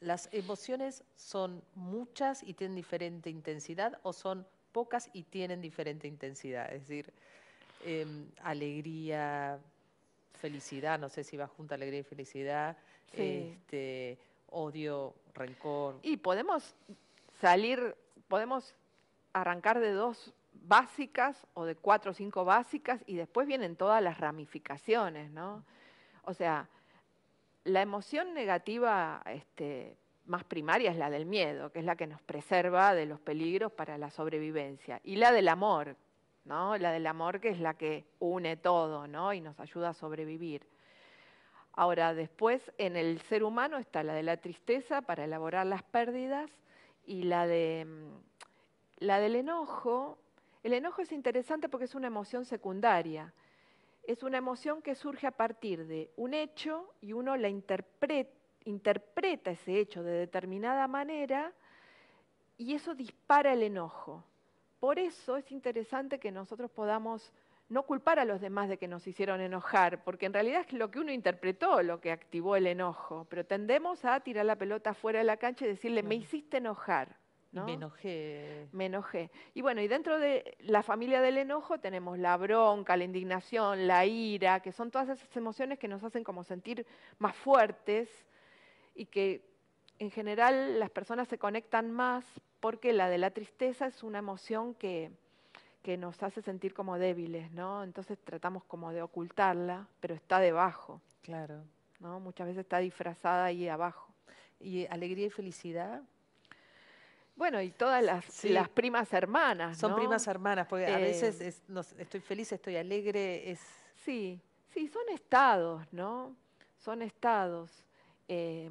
¿Las emociones son muchas y tienen diferente intensidad o son pocas y tienen diferente intensidad? Es decir, Em, alegría, felicidad, no sé si va junta alegría y felicidad, este, odio, rencor. Y podemos salir, podemos arrancar de dos básicas o de cuatro o cinco básicas y después vienen todas las ramificaciones, ¿no? O sea, la emoción negativa este, más primaria es la del miedo, que es la que nos preserva de los peligros para la sobrevivencia, y la del amor, la del amor que es la que une todo, Y nos ayuda a sobrevivir. Ahora, después en el ser humano está la de la tristeza para elaborar las pérdidas y la, de, mm, la del enojo. El enojo es interesante porque es una emoción secundaria. Es una emoción que surge a partir de un hecho y uno la interpreta ese hecho de determinada manera y eso dispara el enojo. Por eso es interesante que nosotros podamos no culpar a los demás de que nos hicieron enojar, porque en realidad es lo que uno interpretó lo que activó el enojo, pero tendemos a tirar la pelota fuera de la cancha y decirle, me hiciste enojar. ¿no? Me enojé. Me enojé. Y bueno, y dentro de la familia del enojo tenemos la bronca, la indignación, la ira, que son todas esas emociones que nos hacen como sentir más fuertes y que en general las personas se conectan más porque la de la tristeza es una emoción que, nos hace sentir como débiles, ¿no? Entonces tratamos como de ocultarla, pero está debajo. Claro. ¿no? Muchas veces está disfrazada ahí abajo. ¿Y alegría y felicidad? Bueno, y todas las, las primas hermanas. Son primas hermanas, porque a eh, veces estoy feliz, estoy alegre, es. Sí, sí, son estados, ¿no? Son estados. Eh,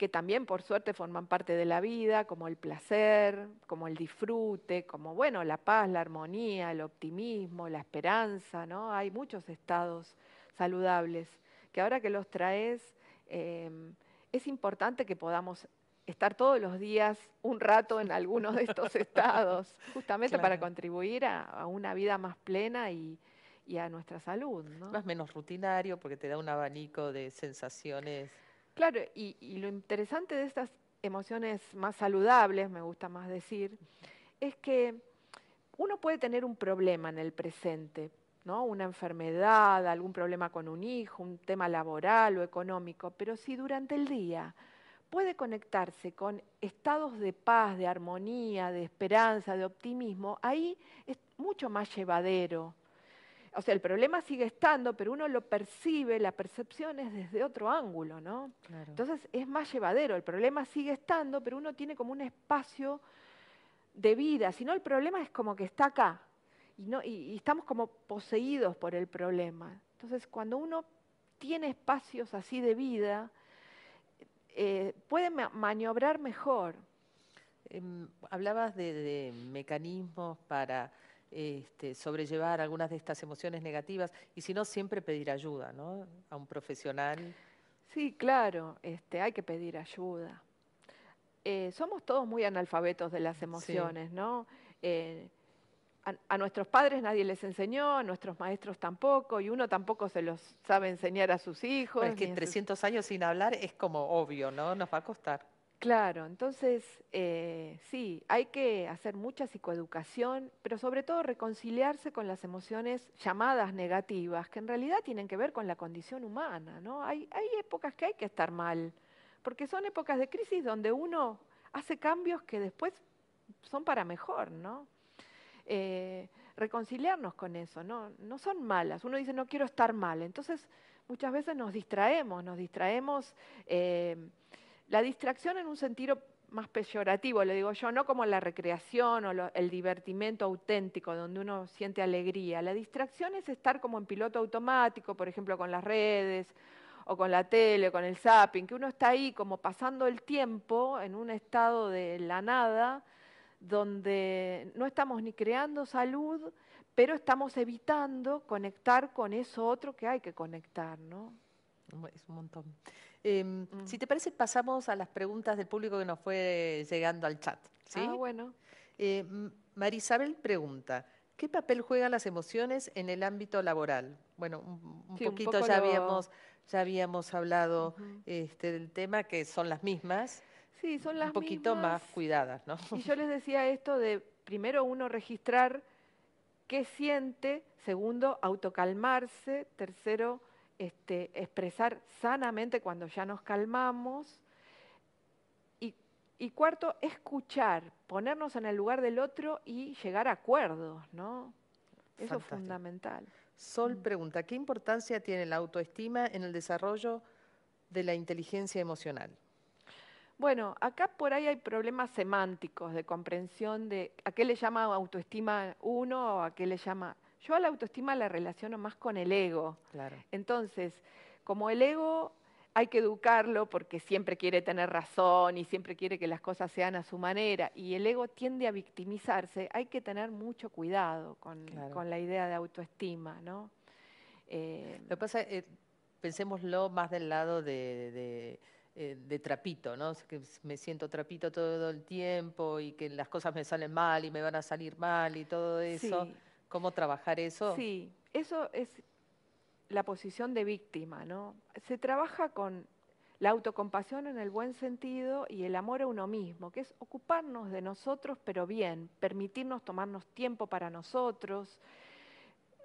que también por suerte forman parte de la vida, como el placer, como el disfrute, como bueno, la paz, la armonía, el optimismo, la esperanza, ¿no? Hay muchos estados saludables que ahora que los traes, em, es importante que podamos estar todos los días un rato en alguno de estos estados, [LAUGHS] justamente para contribuir a, una vida más plena y, a nuestra salud. ¿no? Más menos rutinario porque te da un abanico de sensaciones Claro, y, lo interesante de estas emociones más saludables, me gusta más decir, es que uno puede tener un problema en el presente, ¿no? una enfermedad, algún problema con un hijo, un tema laboral o económico, pero si durante el día puede conectarse con estados de paz, de armonía, de esperanza, de optimismo, ahí es mucho más llevadero o sea, el problema sigue estando, pero uno lo percibe, la percepción es desde otro ángulo, ¿no? Entonces es más llevadero, el problema sigue estando, pero uno tiene como un espacio de vida, si no el problema es como que está acá y, estamos como poseídos por el problema. Entonces cuando uno tiene espacios así de vida, eh, puede maniobrar mejor. Em, hablabas de mecanismos para este, sobrellevar algunas de estas emociones negativas y si no, siempre pedir ayuda ¿no? a un profesional. Sí, claro, este, hay que pedir ayuda. Eh, somos todos muy analfabetos de las emociones, ¿no? Eh, a, nuestros padres nadie les enseñó, a nuestros maestros tampoco, y uno tampoco se los sabe enseñar a sus hijos. es que en 300 años sin hablar es como obvio, ¿no? Nos va a costar. Claro, entonces eh, sí, hay que hacer mucha psicoeducación, pero sobre todo reconciliarse con las emociones llamadas negativas, que en realidad tienen que ver con la condición humana, ¿no? Hay, épocas que hay que estar mal, porque son épocas de crisis donde uno hace cambios que después son para mejor, ¿no? Eh, reconciliarnos con eso, ¿no? No son malas, uno dice no quiero estar mal, entonces muchas veces nos distraemos, nos distraemos... Eh, la distracción en un sentido más peyorativo, le digo yo, no como la recreación o el divertimento auténtico donde uno siente alegría. La distracción es estar como en piloto automático, por ejemplo, con las redes o con la tele, con el zapping, que uno está ahí como pasando el tiempo en un estado de la nada, donde no estamos ni creando salud, pero estamos evitando conectar con eso otro que hay que conectar, ¿no? Es un montón. Em, mm. Si te parece, pasamos a las preguntas del público que nos fue llegando al chat. Ah, bueno. Eh, Marisabel pregunta, ¿qué papel juegan las emociones en el ámbito laboral? Bueno, un, poquito ya, habíamos, ya habíamos hablado este, del tema, que son las mismas. Sí, son las mismas. Un poquito más cuidadas, ¿no? Y yo les decía esto de, primero, uno registrar qué siente, segundo, autocalmarse, tercero, este, expresar sanamente cuando ya nos calmamos. Y, cuarto, escuchar, ponernos en el lugar del otro y llegar a acuerdos, ¿no? Eso es fundamental. Sol mm. pregunta, ¿qué importancia tiene la autoestima en el desarrollo de la inteligencia emocional? Bueno, acá por ahí hay problemas semánticos de comprensión de a qué le llama autoestima uno o a qué le llama yo a la autoestima la relaciono más con el ego. Entonces, como el ego hay que educarlo porque siempre quiere tener razón y siempre quiere que las cosas sean a su manera y el ego tiende a victimizarse, hay que tener mucho cuidado con, la idea de autoestima, ¿no? Eh, Lo que pasa, eh, pensémoslo más del lado de, eh, trapito, ¿no? Que me siento trapito todo el tiempo y que las cosas me salen mal y me van a salir mal y todo eso. Sí. ¿Cómo trabajar eso? Sí, eso es la posición de víctima, ¿no? Se trabaja con la autocompasión en el buen sentido y el amor a uno mismo, que es ocuparnos de nosotros, pero bien, permitirnos tomarnos tiempo para nosotros.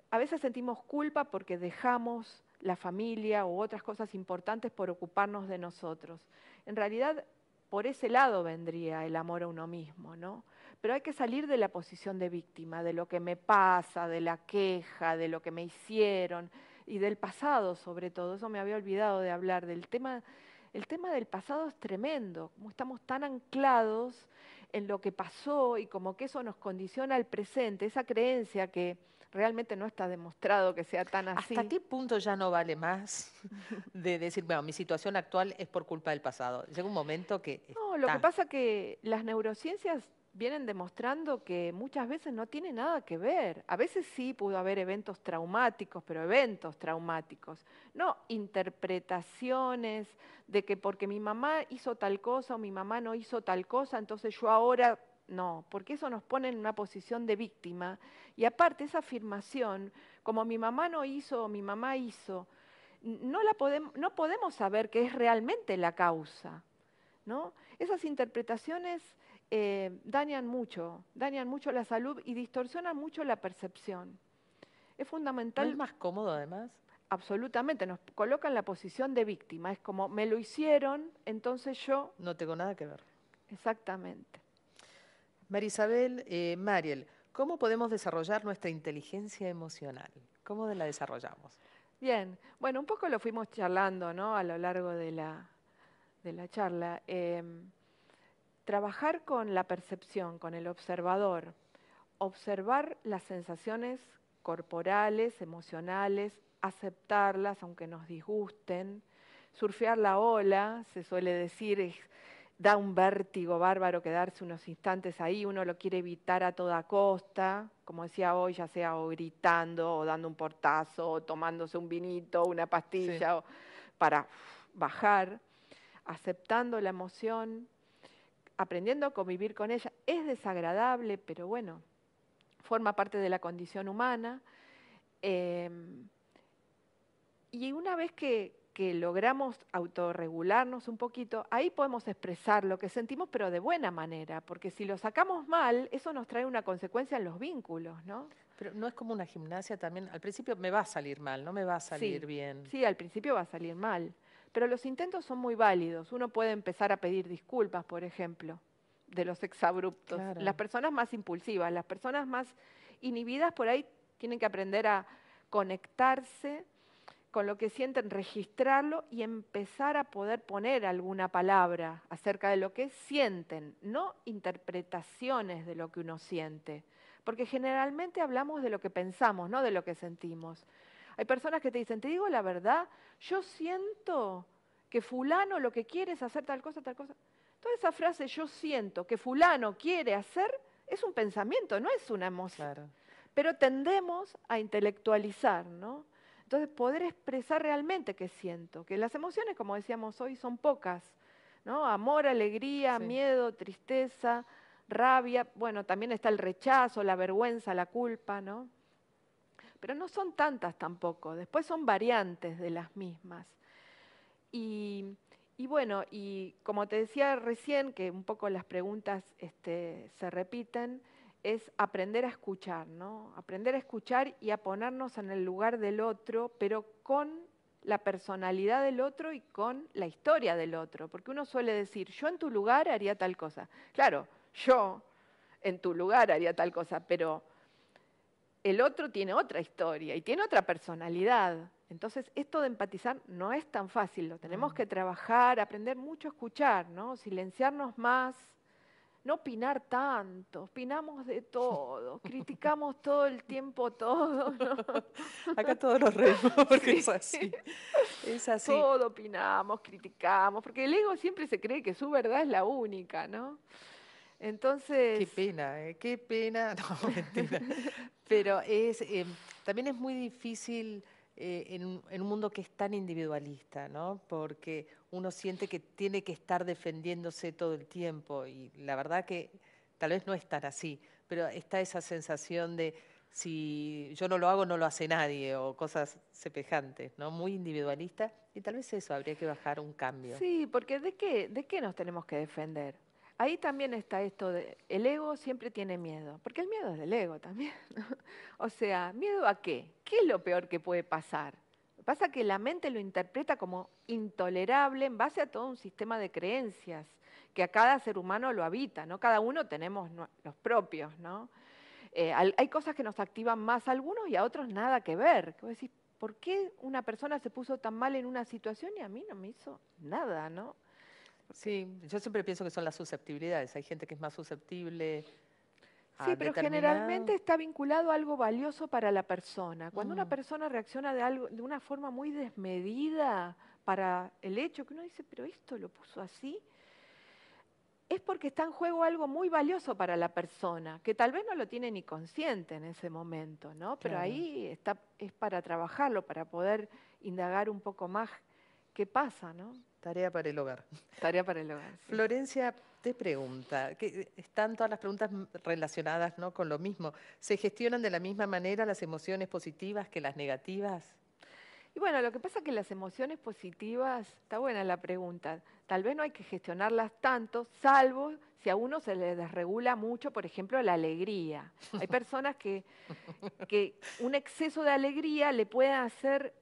A veces sentimos culpa porque dejamos la familia u otras cosas importantes por ocuparnos de nosotros. En realidad, por ese lado vendría el amor a uno mismo, ¿no? pero hay que salir de la posición de víctima, de lo que me pasa, de la queja, de lo que me hicieron y del pasado sobre todo. Eso me había olvidado de hablar del tema. El tema del pasado es tremendo, como estamos tan anclados en lo que pasó y como que eso nos condiciona al presente, esa creencia que realmente no está demostrado que sea tan así. ¿Hasta qué punto ya no vale más [LAUGHS] de decir, bueno, mi situación actual es por culpa del pasado? Llega un momento que... No, lo que pasa es que las neurociencias vienen demostrando que muchas veces no tiene nada que ver. A veces sí pudo haber eventos traumáticos, pero eventos traumáticos, no interpretaciones de que porque mi mamá hizo tal cosa o mi mamá no hizo tal cosa, entonces yo ahora no, porque eso nos pone en una posición de víctima. Y aparte esa afirmación, como mi mamá no hizo o mi mamá hizo, no, la podemos, no podemos saber que es realmente la causa. ¿no? Esas interpretaciones eh, dañan mucho, dañan mucho la salud y distorsionan mucho la percepción. Es fundamental. es más cómodo además? Absolutamente, nos colocan en la posición de víctima. Es como, me lo hicieron, entonces yo... No tengo nada que ver. Exactamente. Marisabel, eh, Mariel, ¿cómo podemos desarrollar nuestra inteligencia emocional? ¿Cómo la desarrollamos? Bien, bueno, un poco lo fuimos charlando ¿no? a lo largo de la, de la charla. Em, Trabajar con la percepción, con el observador, observar las sensaciones corporales, emocionales, aceptarlas aunque nos disgusten, surfear la ola, se suele decir, da un vértigo bárbaro quedarse unos instantes ahí, uno lo quiere evitar a toda costa, como decía hoy, ya sea gritando, o dando un portazo, o tomándose un vinito, una pastilla, para bajar, aceptando la emoción, aprendiendo a convivir con ella. Es desagradable, pero bueno, forma parte de la condición humana. Em, y una vez que, logramos autorregularnos un poquito, ahí podemos expresar lo que sentimos, pero de buena manera, porque si lo sacamos mal, eso nos trae una consecuencia en los vínculos, ¿no? Pero no es como una gimnasia también, al principio me va a salir mal, no me va a salir bien. Sí, al principio va a salir mal pero los intentos son muy válidos. Uno puede empezar a pedir disculpas, por ejemplo, de los exabruptos. Las personas más impulsivas, las personas más inhibidas por ahí tienen que aprender a conectarse con lo que sienten, registrarlo y empezar a poder poner alguna palabra acerca de lo que sienten, no interpretaciones de lo que uno siente, porque generalmente hablamos de lo que pensamos, no de lo que sentimos. Hay personas que te dicen, te digo la verdad, yo siento que fulano lo que quiere es hacer tal cosa, tal cosa. Toda esa frase, yo siento que fulano quiere hacer, es un pensamiento, no es una emoción. Pero tendemos a intelectualizar, ¿no? Entonces, poder expresar realmente qué siento, que las emociones, como decíamos hoy, son pocas, ¿no? Amor, alegría, miedo, tristeza, rabia, bueno, también está el rechazo, la vergüenza, la culpa, ¿no? pero no son tantas tampoco, después son variantes de las mismas. Y, bueno, y como te decía recién, que un poco las preguntas este, se repiten, es aprender a escuchar, ¿no? Aprender a escuchar y a ponernos en el lugar del otro, pero con la personalidad del otro y con la historia del otro, porque uno suele decir, yo en tu lugar haría tal cosa. Claro, yo en tu lugar haría tal cosa, pero el otro tiene otra historia y tiene otra personalidad. Entonces, esto de empatizar no es tan fácil, lo tenemos que trabajar, aprender mucho a escuchar, ¿no? Silenciarnos más, no opinar tanto, opinamos de [LAUGHS] todo, criticamos todo el tiempo todo. [LAUGHS] Acá todos los reímos [LAUGHS] porque es así. Es así. Todo opinamos, criticamos, porque el ego siempre se cree que su verdad es la única, ¿no? Entonces... Qué pena, ¿eh? qué pena. [LAUGHS] No, mentira. Pero es, em, también es muy difícil eh, en, un mundo que es tan individualista, ¿no? Porque uno siente que tiene que estar defendiéndose todo el tiempo y la verdad que tal vez no es tan así, pero está esa sensación de si yo no lo hago, no lo hace nadie, o cosas semejantes, ¿no? Muy individualista, y tal vez eso, habría que bajar un cambio. Sí, porque ¿de qué, de qué nos tenemos que defender? Ahí también está esto de, el ego siempre tiene miedo, porque el miedo es del ego también. [LAUGHS] o sea, ¿miedo a qué? ¿Qué es lo peor que puede pasar? pasa que la mente lo interpreta como intolerable en base a todo un sistema de creencias que a cada ser humano lo habita, ¿no? Cada uno tenemos los propios, ¿no? Eh, hay cosas que nos activan más a algunos y a otros nada que ver. ¿por qué una persona se puso tan mal en una situación y a mí no me hizo nada, ¿no? Sí, yo siempre pienso que son las susceptibilidades. Hay gente que es más susceptible. sí, pero generalmente está vinculado a algo valioso para la persona. Cuando una mm. persona reacciona de, algo, de una forma muy desmedida para el hecho que uno dice, pero esto lo puso así, es porque está en juego algo muy valioso para la persona, que tal vez no lo tiene ni consciente en ese momento, ¿no? Pero ahí está, es para trabajarlo, para poder indagar un poco más qué pasa, ¿no? Tarea para el hogar. Tarea para el hogar. Florencia te pregunta, que están todas las preguntas relacionadas ¿no? con lo mismo. ¿Se gestionan de la misma manera las emociones positivas que las negativas? Y bueno, lo que pasa es que las emociones positivas, está buena la pregunta, tal vez no hay que gestionarlas tanto, salvo si a uno se le desregula mucho, por ejemplo, la alegría. Hay personas que, que un exceso de alegría le puede hacer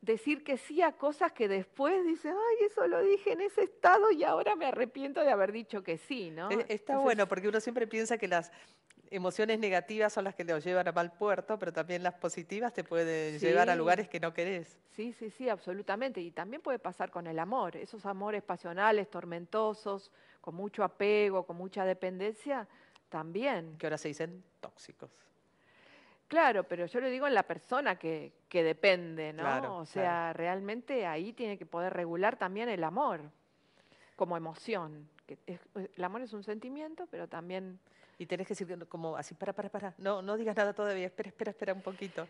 decir que sí a cosas que después dices, ay, eso lo dije en ese estado y ahora me arrepiento de haber dicho que sí, ¿no? E-, está bueno, porque uno siempre piensa que las emociones negativas son las que te llevan a mal puerto, pero también las positivas te pueden llevar a lugares que no querés. Sí, sí, sí, absolutamente. Y también puede pasar con el amor, esos amores pasionales, tormentosos, con mucho apego, con mucha dependencia, también. Que ahora se dicen tóxicos. Claro, pero yo lo digo en la persona que, depende, ¿no? o sea, realmente ahí tiene que poder regular también el amor como emoción. Eh, el amor es un sentimiento, pero también... Y tenés que decir como así, para, para, para, no, no digas nada todavía, espera, espera, espera un poquito.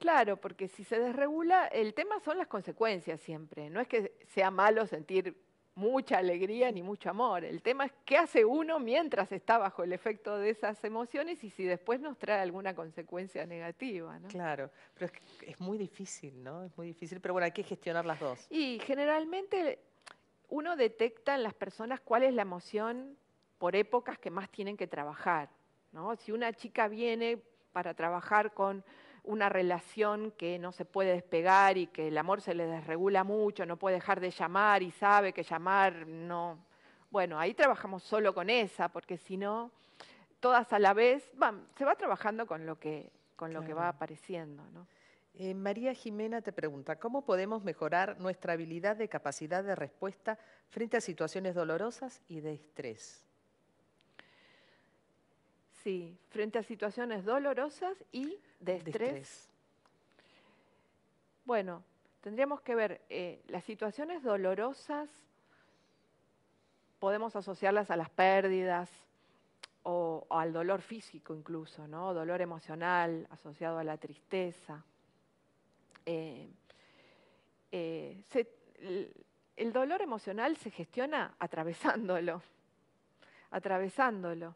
Claro, porque si se desregula, el tema son las consecuencias siempre. No es que sea malo sentir mucha alegría ni mucho amor. El tema es qué hace uno mientras está bajo el efecto de esas emociones y si después nos trae alguna consecuencia negativa. Claro, pero es, es muy difícil, ¿no? Es muy difícil, pero bueno, hay que gestionar las dos. Y generalmente uno detecta en las personas cuál es la emoción por épocas que más tienen que trabajar. ¿no? Si una chica viene para trabajar con una relación que no se puede despegar y que el amor se le desregula mucho, no puede dejar de llamar y sabe que llamar no. Bueno, ahí trabajamos solo con esa, porque si no, todas a la vez, se va trabajando con lo que, con lo que va apareciendo. ¿no? Eh, María Jimena te pregunta, ¿cómo podemos mejorar nuestra habilidad de capacidad de respuesta frente a situaciones dolorosas y de estrés? Sí, frente a situaciones dolorosas y de estrés. Bueno, tendríamos que ver, eh, las situaciones dolorosas podemos asociarlas a las pérdidas o, al dolor físico incluso, ¿no? Dolor emocional asociado a la tristeza. Eh, eh, el dolor emocional se gestiona [LAUGHS] atravesándolo, atravesándolo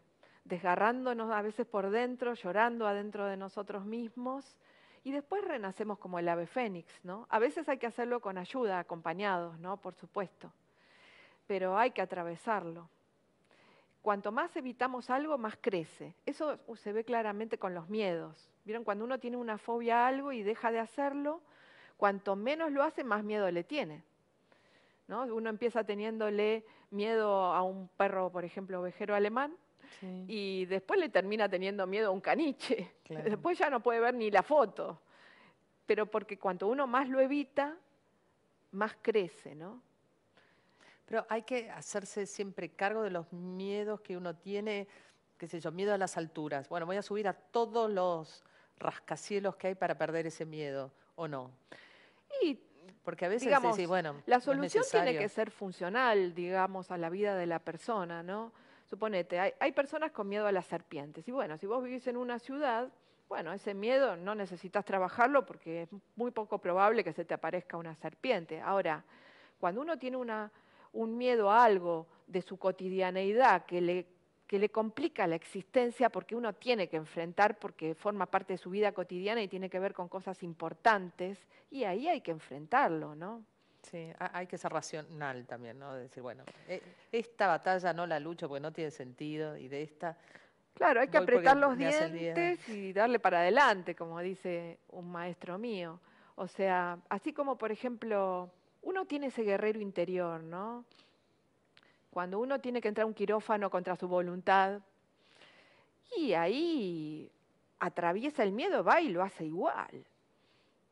desgarrándonos a veces por dentro, llorando adentro de nosotros mismos, y después renacemos como el ave fénix, ¿no? A veces hay que hacerlo con ayuda, acompañados, ¿no? Por supuesto, pero hay que atravesarlo. Cuanto más evitamos algo, más crece. Eso se ve claramente con los miedos. ¿Vieron? Cuando uno tiene una fobia a algo y deja de hacerlo, cuanto menos lo hace, más miedo le tiene. ¿No? Uno empieza teniéndole miedo a un perro, por ejemplo, ovejero alemán, y después le termina teniendo miedo a un caniche. [LAUGHS] Después ya no puede ver ni la foto. Pero porque cuanto uno más lo evita, más crece, ¿no? Pero hay que hacerse siempre cargo de los miedos que uno tiene, qué sé yo, miedo a las alturas. Bueno, voy a subir a todos los rascacielos que hay para perder ese miedo, ¿o no? Y porque a veces digamos, bueno, la solución tiene que ser funcional, digamos, a la vida de la persona, ¿no? Suponete, hay, personas con miedo a las serpientes. Y bueno, si vos vivís en una ciudad, bueno, ese miedo no necesitas trabajarlo porque es muy poco probable que se te aparezca una serpiente. Ahora, cuando uno tiene una, un miedo a algo de su cotidianeidad que le, que le complica la existencia porque uno tiene que enfrentar, porque forma parte de su vida cotidiana y tiene que ver con cosas importantes, y ahí hay que enfrentarlo, ¿no? Sí, hay que ser racional también, ¿no? decir, bueno, e, esta batalla no la lucho porque no tiene sentido y de esta... Claro, hay que apretar los dientes y darle para adelante, como dice un maestro mío. O sea, así como, por ejemplo, uno tiene ese guerrero interior, ¿no? Cuando uno tiene que entrar a un quirófano contra su voluntad, y ahí atraviesa el miedo, va y lo hace igual,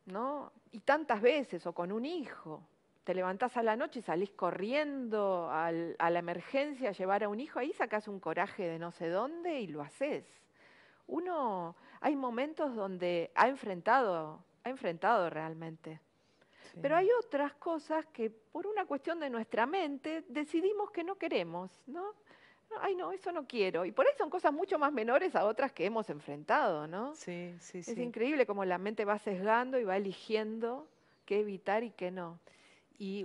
¿no? Y tantas veces, o con un hijo, te levantás a la noche y salís corriendo a la emergencia a llevar a un hijo, ahí sacás un coraje de no sé dónde y lo haces. Uno, hay momentos donde ha enfrentado, ha enfrentado realmente. Pero hay otras cosas que por una cuestión de nuestra mente decidimos que no queremos, ¿no? Ay, no, eso no quiero. Y por ahí son cosas mucho más menores a otras que hemos enfrentado, ¿no? Sí, sí, es sí. Es increíble cómo la mente va sesgando y va eligiendo qué evitar y qué no y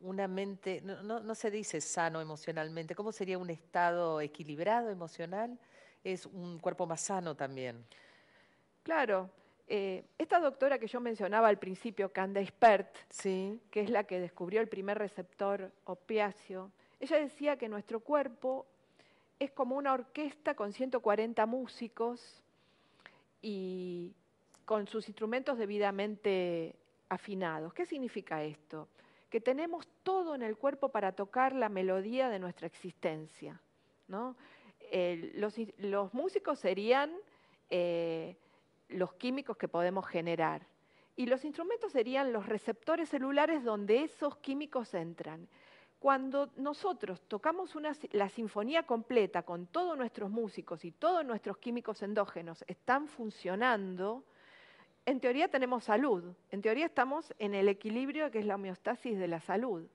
una mente, no, se dice sano emocionalmente, ¿cómo sería un estado equilibrado emocional? Es un cuerpo más sano también. Claro. Eh, esta doctora que yo mencionaba al principio, Canda Expert, sí. que es la que descubrió el primer receptor opiáceo, ella decía que nuestro cuerpo es como una orquesta con 140 músicos y con sus instrumentos debidamente afinados. ¿Qué significa esto? Que tenemos todo en el cuerpo para tocar la melodía de nuestra existencia. los, músicos serían eh, los químicos que podemos generar y los instrumentos serían los receptores celulares donde esos químicos entran. Cuando nosotros tocamos la sinfonía completa con todos nuestros músicos y todos nuestros químicos endógenos están funcionando, en teoría tenemos salud, en teoría estamos en el equilibrio que es la homeostasis de la salud.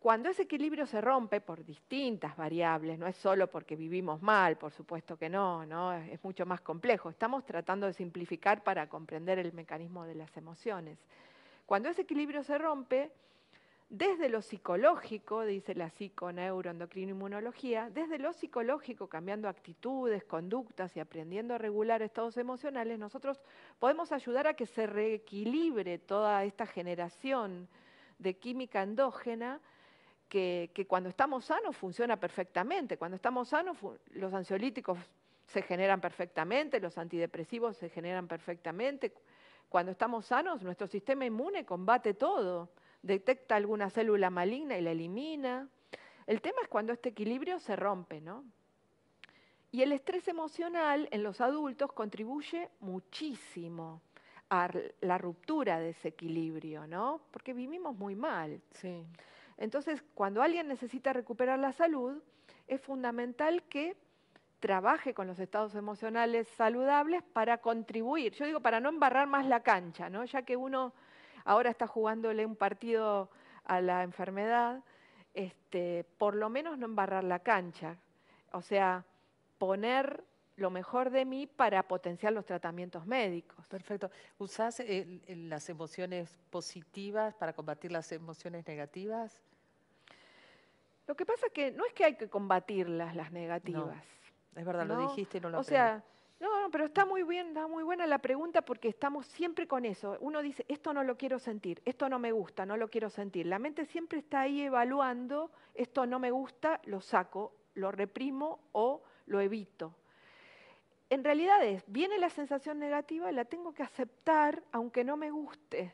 Cuando ese equilibrio se rompe por distintas variables, no es solo porque vivimos mal, por supuesto que no, no, es mucho más complejo. Estamos tratando de simplificar para comprender el mecanismo de las emociones. Cuando ese equilibrio se rompe, desde lo psicológico, dice la inmunología, desde lo psicológico, cambiando actitudes, conductas y aprendiendo a regular estados emocionales, nosotros podemos ayudar a que se reequilibre toda esta generación de química endógena que cuando estamos sanos funciona perfectamente. Cuando estamos sanos, los ansiolíticos se generan perfectamente, los antidepresivos se generan perfectamente. Cuando estamos sanos, nuestro sistema inmune combate todo detecta alguna célula maligna y la elimina. El tema es cuando este equilibrio se rompe, ¿no? Y el estrés emocional en los adultos contribuye muchísimo a la ruptura de ese equilibrio, ¿no? Porque vivimos muy mal. Sí. Entonces, cuando alguien necesita recuperar la salud, es fundamental que trabaje con los estados emocionales saludables para contribuir. Yo digo, para no embarrar más la cancha, ¿no? Ya que uno ahora está jugándole un partido a la enfermedad, este, por lo menos no embarrar la cancha. O sea, poner lo mejor de mí para potenciar los tratamientos médicos. Perfecto. ¿Usás las emociones positivas para combatir las emociones negativas? Lo que pasa es que no es que hay que combatirlas, las negativas. Es verdad, lo dijiste y no lo O sea, no, no, pero está muy bien, da muy buena la pregunta porque estamos siempre con eso. Uno dice, esto no lo quiero sentir, esto no me gusta, no lo quiero sentir. La mente siempre está ahí evaluando, esto no me gusta, lo saco, lo reprimo o lo evito. En realidad es, viene la sensación negativa, la tengo que aceptar aunque no me guste.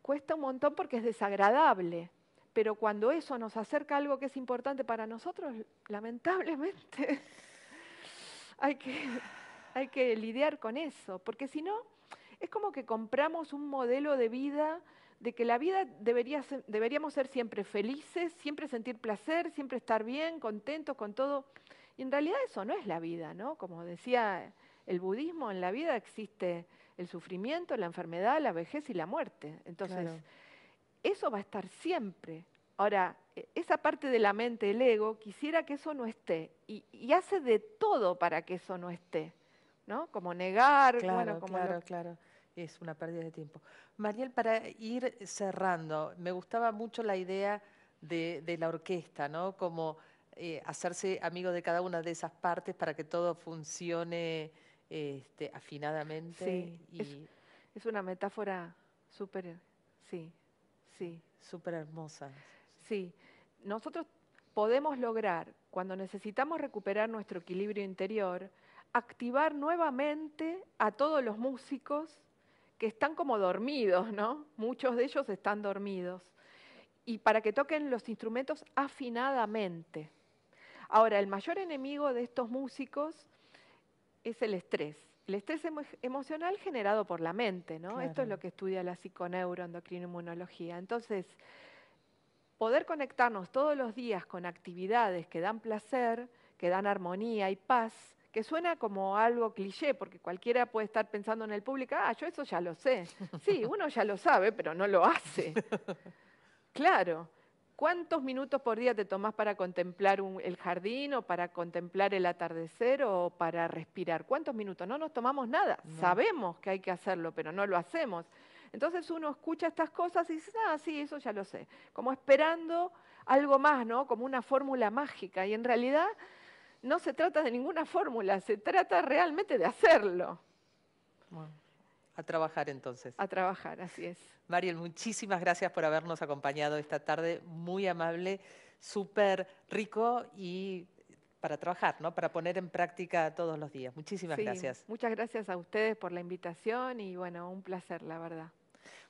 Cuesta un montón porque es desagradable, pero cuando eso nos acerca a algo que es importante para nosotros, lamentablemente [LAUGHS] hay que hay que lidiar con eso, porque si no, es como que compramos un modelo de vida de que la vida deberíamos ser siempre felices, siempre sentir placer, siempre estar bien, contentos con todo. Y en realidad eso no es la vida, ¿no? Como decía el budismo, en la vida existe el sufrimiento, la enfermedad, la vejez y la muerte. Entonces, eso va a estar siempre. Ahora, e, esa parte de la mente, el ego, quisiera que eso no esté. Y, y hace de todo para que eso no esté. ¿no? Como negar, claro, como claro, claro. Es una pérdida de tiempo. Mariel, para ir cerrando, me gustaba mucho la idea de, la orquesta, ¿no? Como eh, hacerse amigo de cada una de esas partes para que todo funcione este, afinadamente. Sí, es, es una metáfora súper, sí, sí. Súper hermosa. Sí, nosotros podemos lograr, cuando necesitamos recuperar nuestro equilibrio interior, activar nuevamente a todos los músicos que están como dormidos, ¿no? Muchos de ellos están dormidos. Y para que toquen los instrumentos afinadamente. Ahora, el mayor enemigo de estos músicos es el estrés. El estrés emocional generado por la mente, ¿no? Esto es lo que estudia la psico-neuro-endocrino-inmunología. Entonces, poder conectarnos todos los días con actividades que dan placer, que dan armonía y paz, que suena como algo cliché, porque cualquiera puede estar pensando en el público, ah, yo eso ya lo sé. Sí, uno ya lo sabe, pero no lo hace. [LAUGHS] Claro. ¿Cuántos minutos por día te tomás para contemplar el jardín o para contemplar el atardecer o para respirar? ¿Cuántos minutos? No nos tomamos nada. Sabemos que hay que hacerlo, pero no lo hacemos. Entonces uno escucha estas cosas y dice, ah, sí, eso ya lo sé. Como esperando algo más, ¿no? Como una fórmula mágica. Y en realidad no se trata de ninguna fórmula, se trata realmente de hacerlo. a trabajar entonces. A trabajar, así es. Mariel, muchísimas gracias por habernos acompañado esta tarde, muy amable, súper rico y para trabajar, ¿no? Para poner en práctica todos los días. Muchísimas gracias. Muchas gracias a ustedes por la invitación y bueno, un placer, la verdad.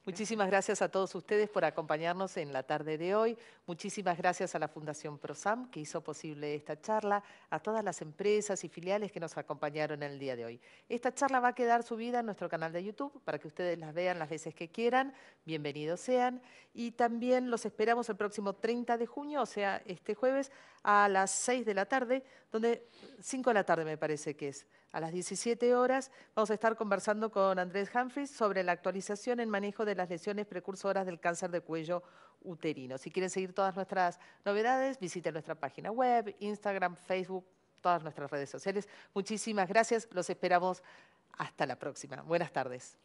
Muchísimas gracias a todos ustedes por acompañarnos en la tarde de hoy. Muchísimas gracias a la Fundación ProSam que hizo posible esta charla, a todas las empresas y filiales que nos acompañaron en el día de hoy. Esta charla va a quedar subida en nuestro canal de YouTube para que ustedes las vean las veces que quieran. Bienvenidos sean. Y también los esperamos el próximo 30 de junio, o sea, este jueves, a las 6 de la tarde, donde 5 de la tarde me parece que es. A las 17 horas vamos a estar conversando con Andrés Humphries sobre la actualización en manejo de las lesiones precursoras del cáncer de cuello uterino. Si quieren seguir todas nuestras novedades, visiten nuestra página web, Instagram, Facebook, todas nuestras redes sociales. Muchísimas gracias, los esperamos hasta la próxima. Buenas tardes.